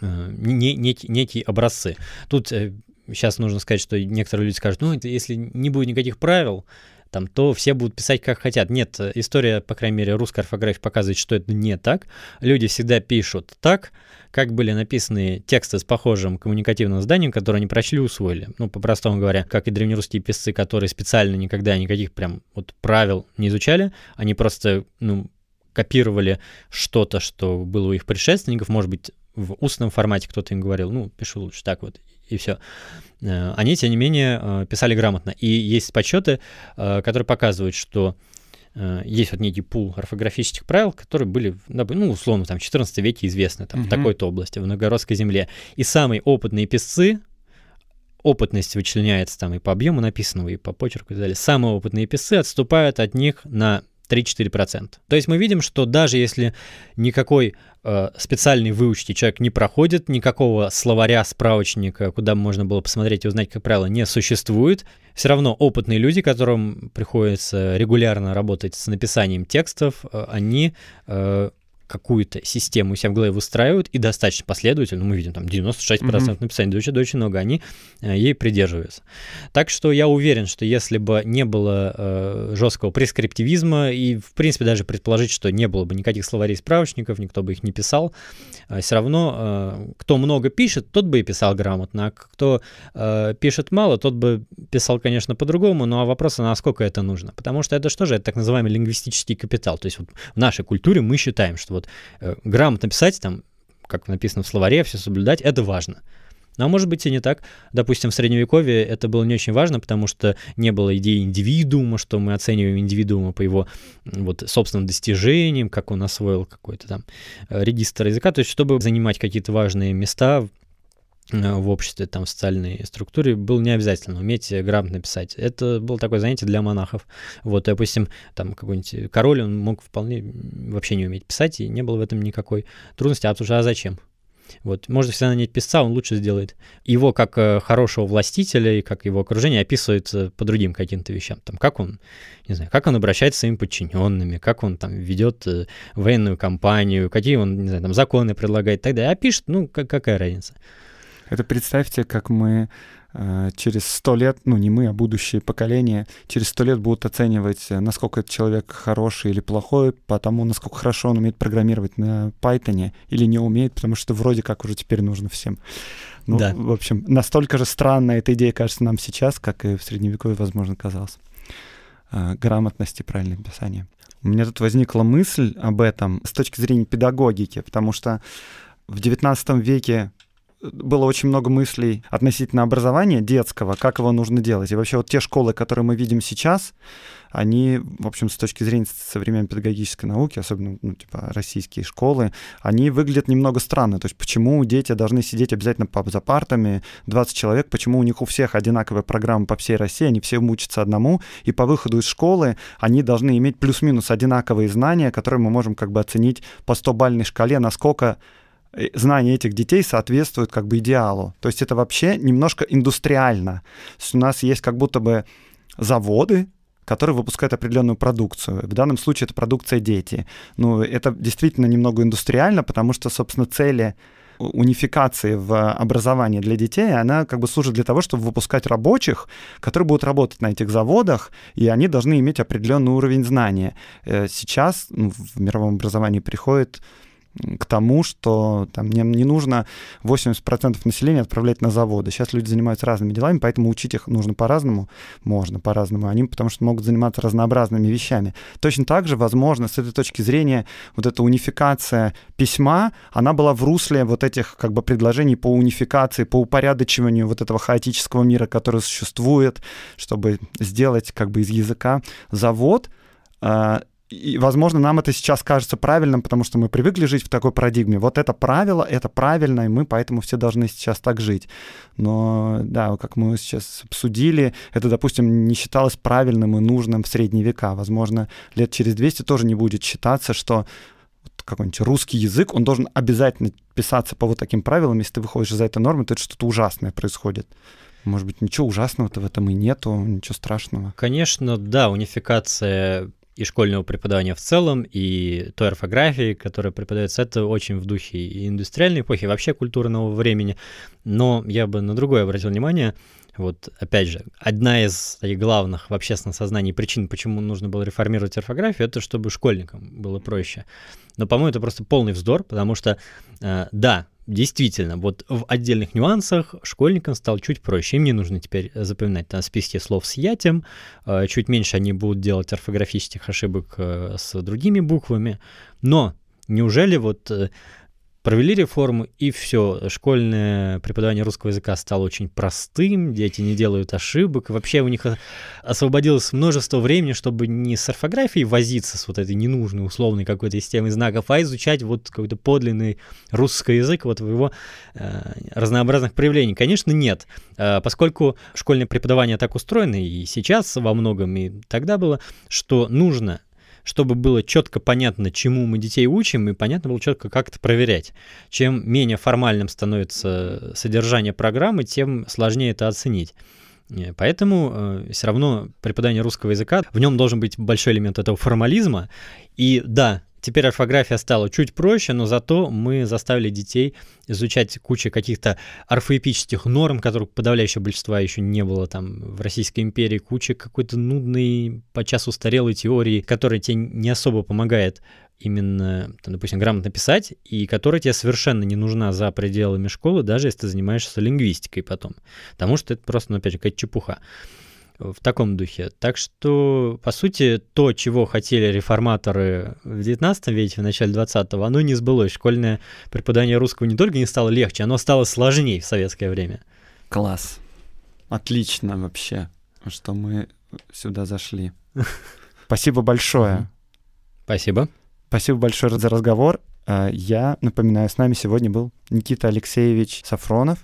э, не, не некие образцы. Тут э, сейчас нужно сказать, что некоторые люди скажут, ну, это если не будет никаких правил, там, то все будут писать как хотят. Нет, э, история, по крайней мере, русская орфография показывает, что это не так. Люди всегда пишут так, как были написаны тексты с похожим коммуникативным зданием, которые они прочли усвоили. Ну, по-простому говоря, как и древнерусские писцы, которые специально никогда никаких прям вот правил не изучали, они просто, ну, копировали что-то, что было у их предшественников, может быть, в устном формате кто-то им говорил, ну, пишу лучше так вот, и все. Э, они, тем не менее, э, писали грамотно. И есть подсчеты, э, которые показывают, что есть вот некий пул орфографических правил, которые были, ну, условно, там, в 14 веке известны, там, угу. в такой-то области, в Новгородской земле. И самые опытные писцы, опытность вычленяется там и по объему написанного, и по почерку и так далее, самые опытные писцы отступают от них на 3-4%. То есть мы видим, что даже если никакой э, специальной выучки человек не проходит, никакого словаря, справочника, куда можно было посмотреть и узнать, как правило, не существует, все равно опытные люди, которым приходится регулярно работать с написанием текстов, э, они э, какую-то систему у себя в голове выстраивают и достаточно последовательно, мы видим там 96% mm-hmm. написания дочь дочь много, они э, ей придерживаются. Так что я уверен, что если бы не было э, жесткого прескриптивизма и, в принципе, даже предположить, что не было бы никаких словарей справочников, никто бы их не писал, э, все равно э, кто много пишет, тот бы и писал грамотно, а кто э, пишет мало, тот бы писал, конечно, по-другому, но вопрос, а насколько это нужно, потому что это что же, это так называемый лингвистический капитал, то есть вот в нашей культуре мы считаем, что вот э, грамотно писать, там, как написано в словаре, все соблюдать, это важно. Ну, а может быть и не так. Допустим, в Средневековье это было не очень важно, потому что не было идеи индивидуума, что мы оцениваем индивидуума по его вот, собственным достижениям, как он освоил какой-то там э, регистр языка. То есть, чтобы занимать какие-то важные места Э, в обществе, там, в социальной структуре, было не обязательно уметь грамотно писать. Это было такое занятие для монахов. Вот, допустим, там какой-нибудь король, он мог вполне вообще не уметь писать, и не было в этом никакой трудности. А а зачем? Вот, можно всегда нанять писца, он лучше сделает. Его как э, хорошего властителя и как его окружение описывают э, по другим каким-то вещам. Там, как он, не знаю, как он обращается с своими подчиненными, как он там ведет военную кампанию, какие он, не знаю, там законы предлагает и так далее. А пишет, ну, как, какая разница. Это представьте, как мы э, через сто лет, ну не мы, а будущее поколение через сто лет будут оценивать, э, насколько этот человек хороший или плохой, потому насколько хорошо он умеет программировать на Python или не умеет, потому что вроде как уже теперь нужно всем. Ну, да. в общем, настолько же странная эта идея кажется нам сейчас, как и в Средневековье, возможно, казалось. Э, грамотности, правильное писание. У меня тут возникла мысль об этом с точки зрения педагогики, потому что в XIX веке было очень много мыслей относительно образования детского, как его нужно делать. И вообще вот те школы, которые мы видим сейчас, они, в общем, с точки зрения современной педагогической науки, особенно, ну, типа, российские школы, они выглядят немного странно. То есть почему дети должны сидеть обязательно за партами, 20 человек, почему у них у всех одинаковая программа по всей России, они все мучатся одному, и по выходу из школы они должны иметь плюс-минус одинаковые знания, которые мы можем как бы оценить по 100-бальной шкале, насколько Э, знания этих детей соответствуют как бы идеалу. То есть это вообще немножко индустриально. То есть у нас есть как будто бы заводы, которые выпускают определенную продукцию. В данном случае это продукция дети. Ну, это действительно немного индустриально, потому что, собственно, цели унификации в образовании для детей, она как бы служит для того, чтобы выпускать рабочих, которые будут работать на этих заводах, и они должны иметь определенный уровень знания. Э, сейчас ну, в мировом образовании приходит к тому, что там, не, не нужно 80% населения отправлять на заводы. Сейчас люди занимаются разными делами, поэтому учить их нужно по-разному. Можно по-разному. Они потому что могут заниматься разнообразными вещами. Точно так же, возможно, с этой точки зрения, вот эта унификация письма, она была в русле вот этих как бы предложений по унификации, по упорядочиванию вот этого хаотического мира, который существует, чтобы сделать как бы из языка завод, а, и, возможно, нам это сейчас кажется правильным, потому что мы привыкли жить в такой парадигме. Вот это правило, это правильно, и мы поэтому все должны сейчас так жить. Но, да, как мы сейчас обсудили, это, допустим, не считалось правильным и нужным в средние века. Возможно, лет через 200 тоже не будет считаться, что какой-нибудь русский язык, он должен обязательно писаться по вот таким правилам. Если ты выходишь за этой нормы, то это что-то ужасное происходит. Может быть, ничего ужасного-то в этом и нету, ничего страшного. Конечно, да, унификация и школьного преподавания в целом, и той орфографии, которая преподается, это очень в духе и индустриальной эпохи, и вообще культурного времени. Но я бы на другое обратил внимание. Вот, опять же, одна из главных в общественном сознании причин, почему нужно было реформировать орфографию, это чтобы школьникам было проще. Но, по-моему, это просто полный вздор, потому что, э, да, действительно, вот в отдельных нюансах школьникам стало чуть проще. Им не нужно теперь запоминать там списки слов с ятем, э, чуть меньше они будут делать орфографических ошибок э, с другими буквами. Но неужели вот э, Провели реформу, и все. Школьное преподавание русского языка стало очень простым, дети не делают ошибок. Вообще у них освободилось множество времени, чтобы не с орфографией возиться, с вот этой ненужной условной какой-то системой знаков, а изучать вот какой-то подлинный русский язык, вот в его э, разнообразных проявлениях. Конечно, нет. Э, поскольку школьное преподавание так устроено, и сейчас во многом, и тогда было, что нужно чтобы было четко понятно, чему мы детей учим, и понятно было четко, как это проверять. Чем менее формальным становится содержание программы, тем сложнее это оценить. Э, поэтому э, все равно преподание русского языка, в нем должен быть большой элемент этого формализма. И да, Теперь орфография стала чуть проще, но зато мы заставили детей изучать кучу каких-то орфоэпических норм, которых подавляющее большинство еще не было там в Российской империи, куча какой-то нудной, подчас устарелой теории, которая тебе не особо помогает именно, там, допустим, грамотно писать, и которая тебе совершенно не нужна за пределами школы, даже если ты занимаешься лингвистикой потом. Потому что это просто, ну, опять же, какая-то чепуха в таком духе. Так что, по сути, то, чего хотели реформаторы в 19 веке, в начале 20-го, оно не сбылось. Школьное преподание русского не только не стало легче, оно стало сложнее в советское время. Класс. Отлично вообще, что мы сюда зашли. Спасибо большое. Спасибо. Спасибо большое за разговор. А, я напоминаю, с нами сегодня был Никита Алексеевич Сафронов,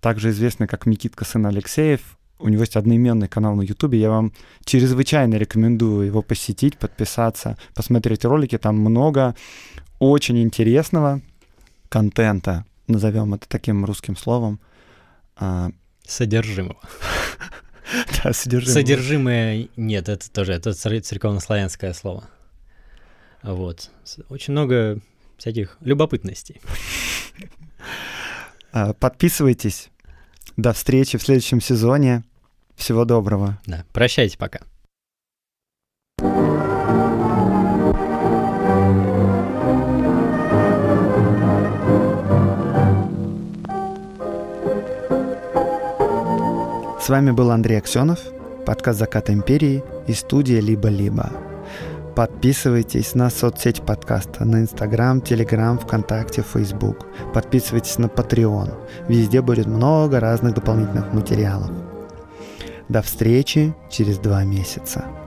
также известный как Никитка сын Алексеев, у него есть одноименный канал на Ютубе. Я вам чрезвычайно рекомендую его посетить, подписаться, посмотреть ролики. Там много очень интересного контента, назовем это таким русским словом. А, содержимого. Да, содержимое. Содержимое, нет, это тоже, это церковнославянское слово. Вот. Очень много всяких любопытностей. А, подписывайтесь, до встречи в следующем сезоне. Всего доброго. Да, прощайте пока. С вами был Андрей Аксенов, подкаст «Закат империи» и студия «Либо-либо». Подписывайтесь на соцсети подкаста, на Инстаграм, Телеграм, ВКонтакте, Фейсбук. Подписывайтесь на Patreon. Везде будет много разных дополнительных материалов. До встречи через два месяца.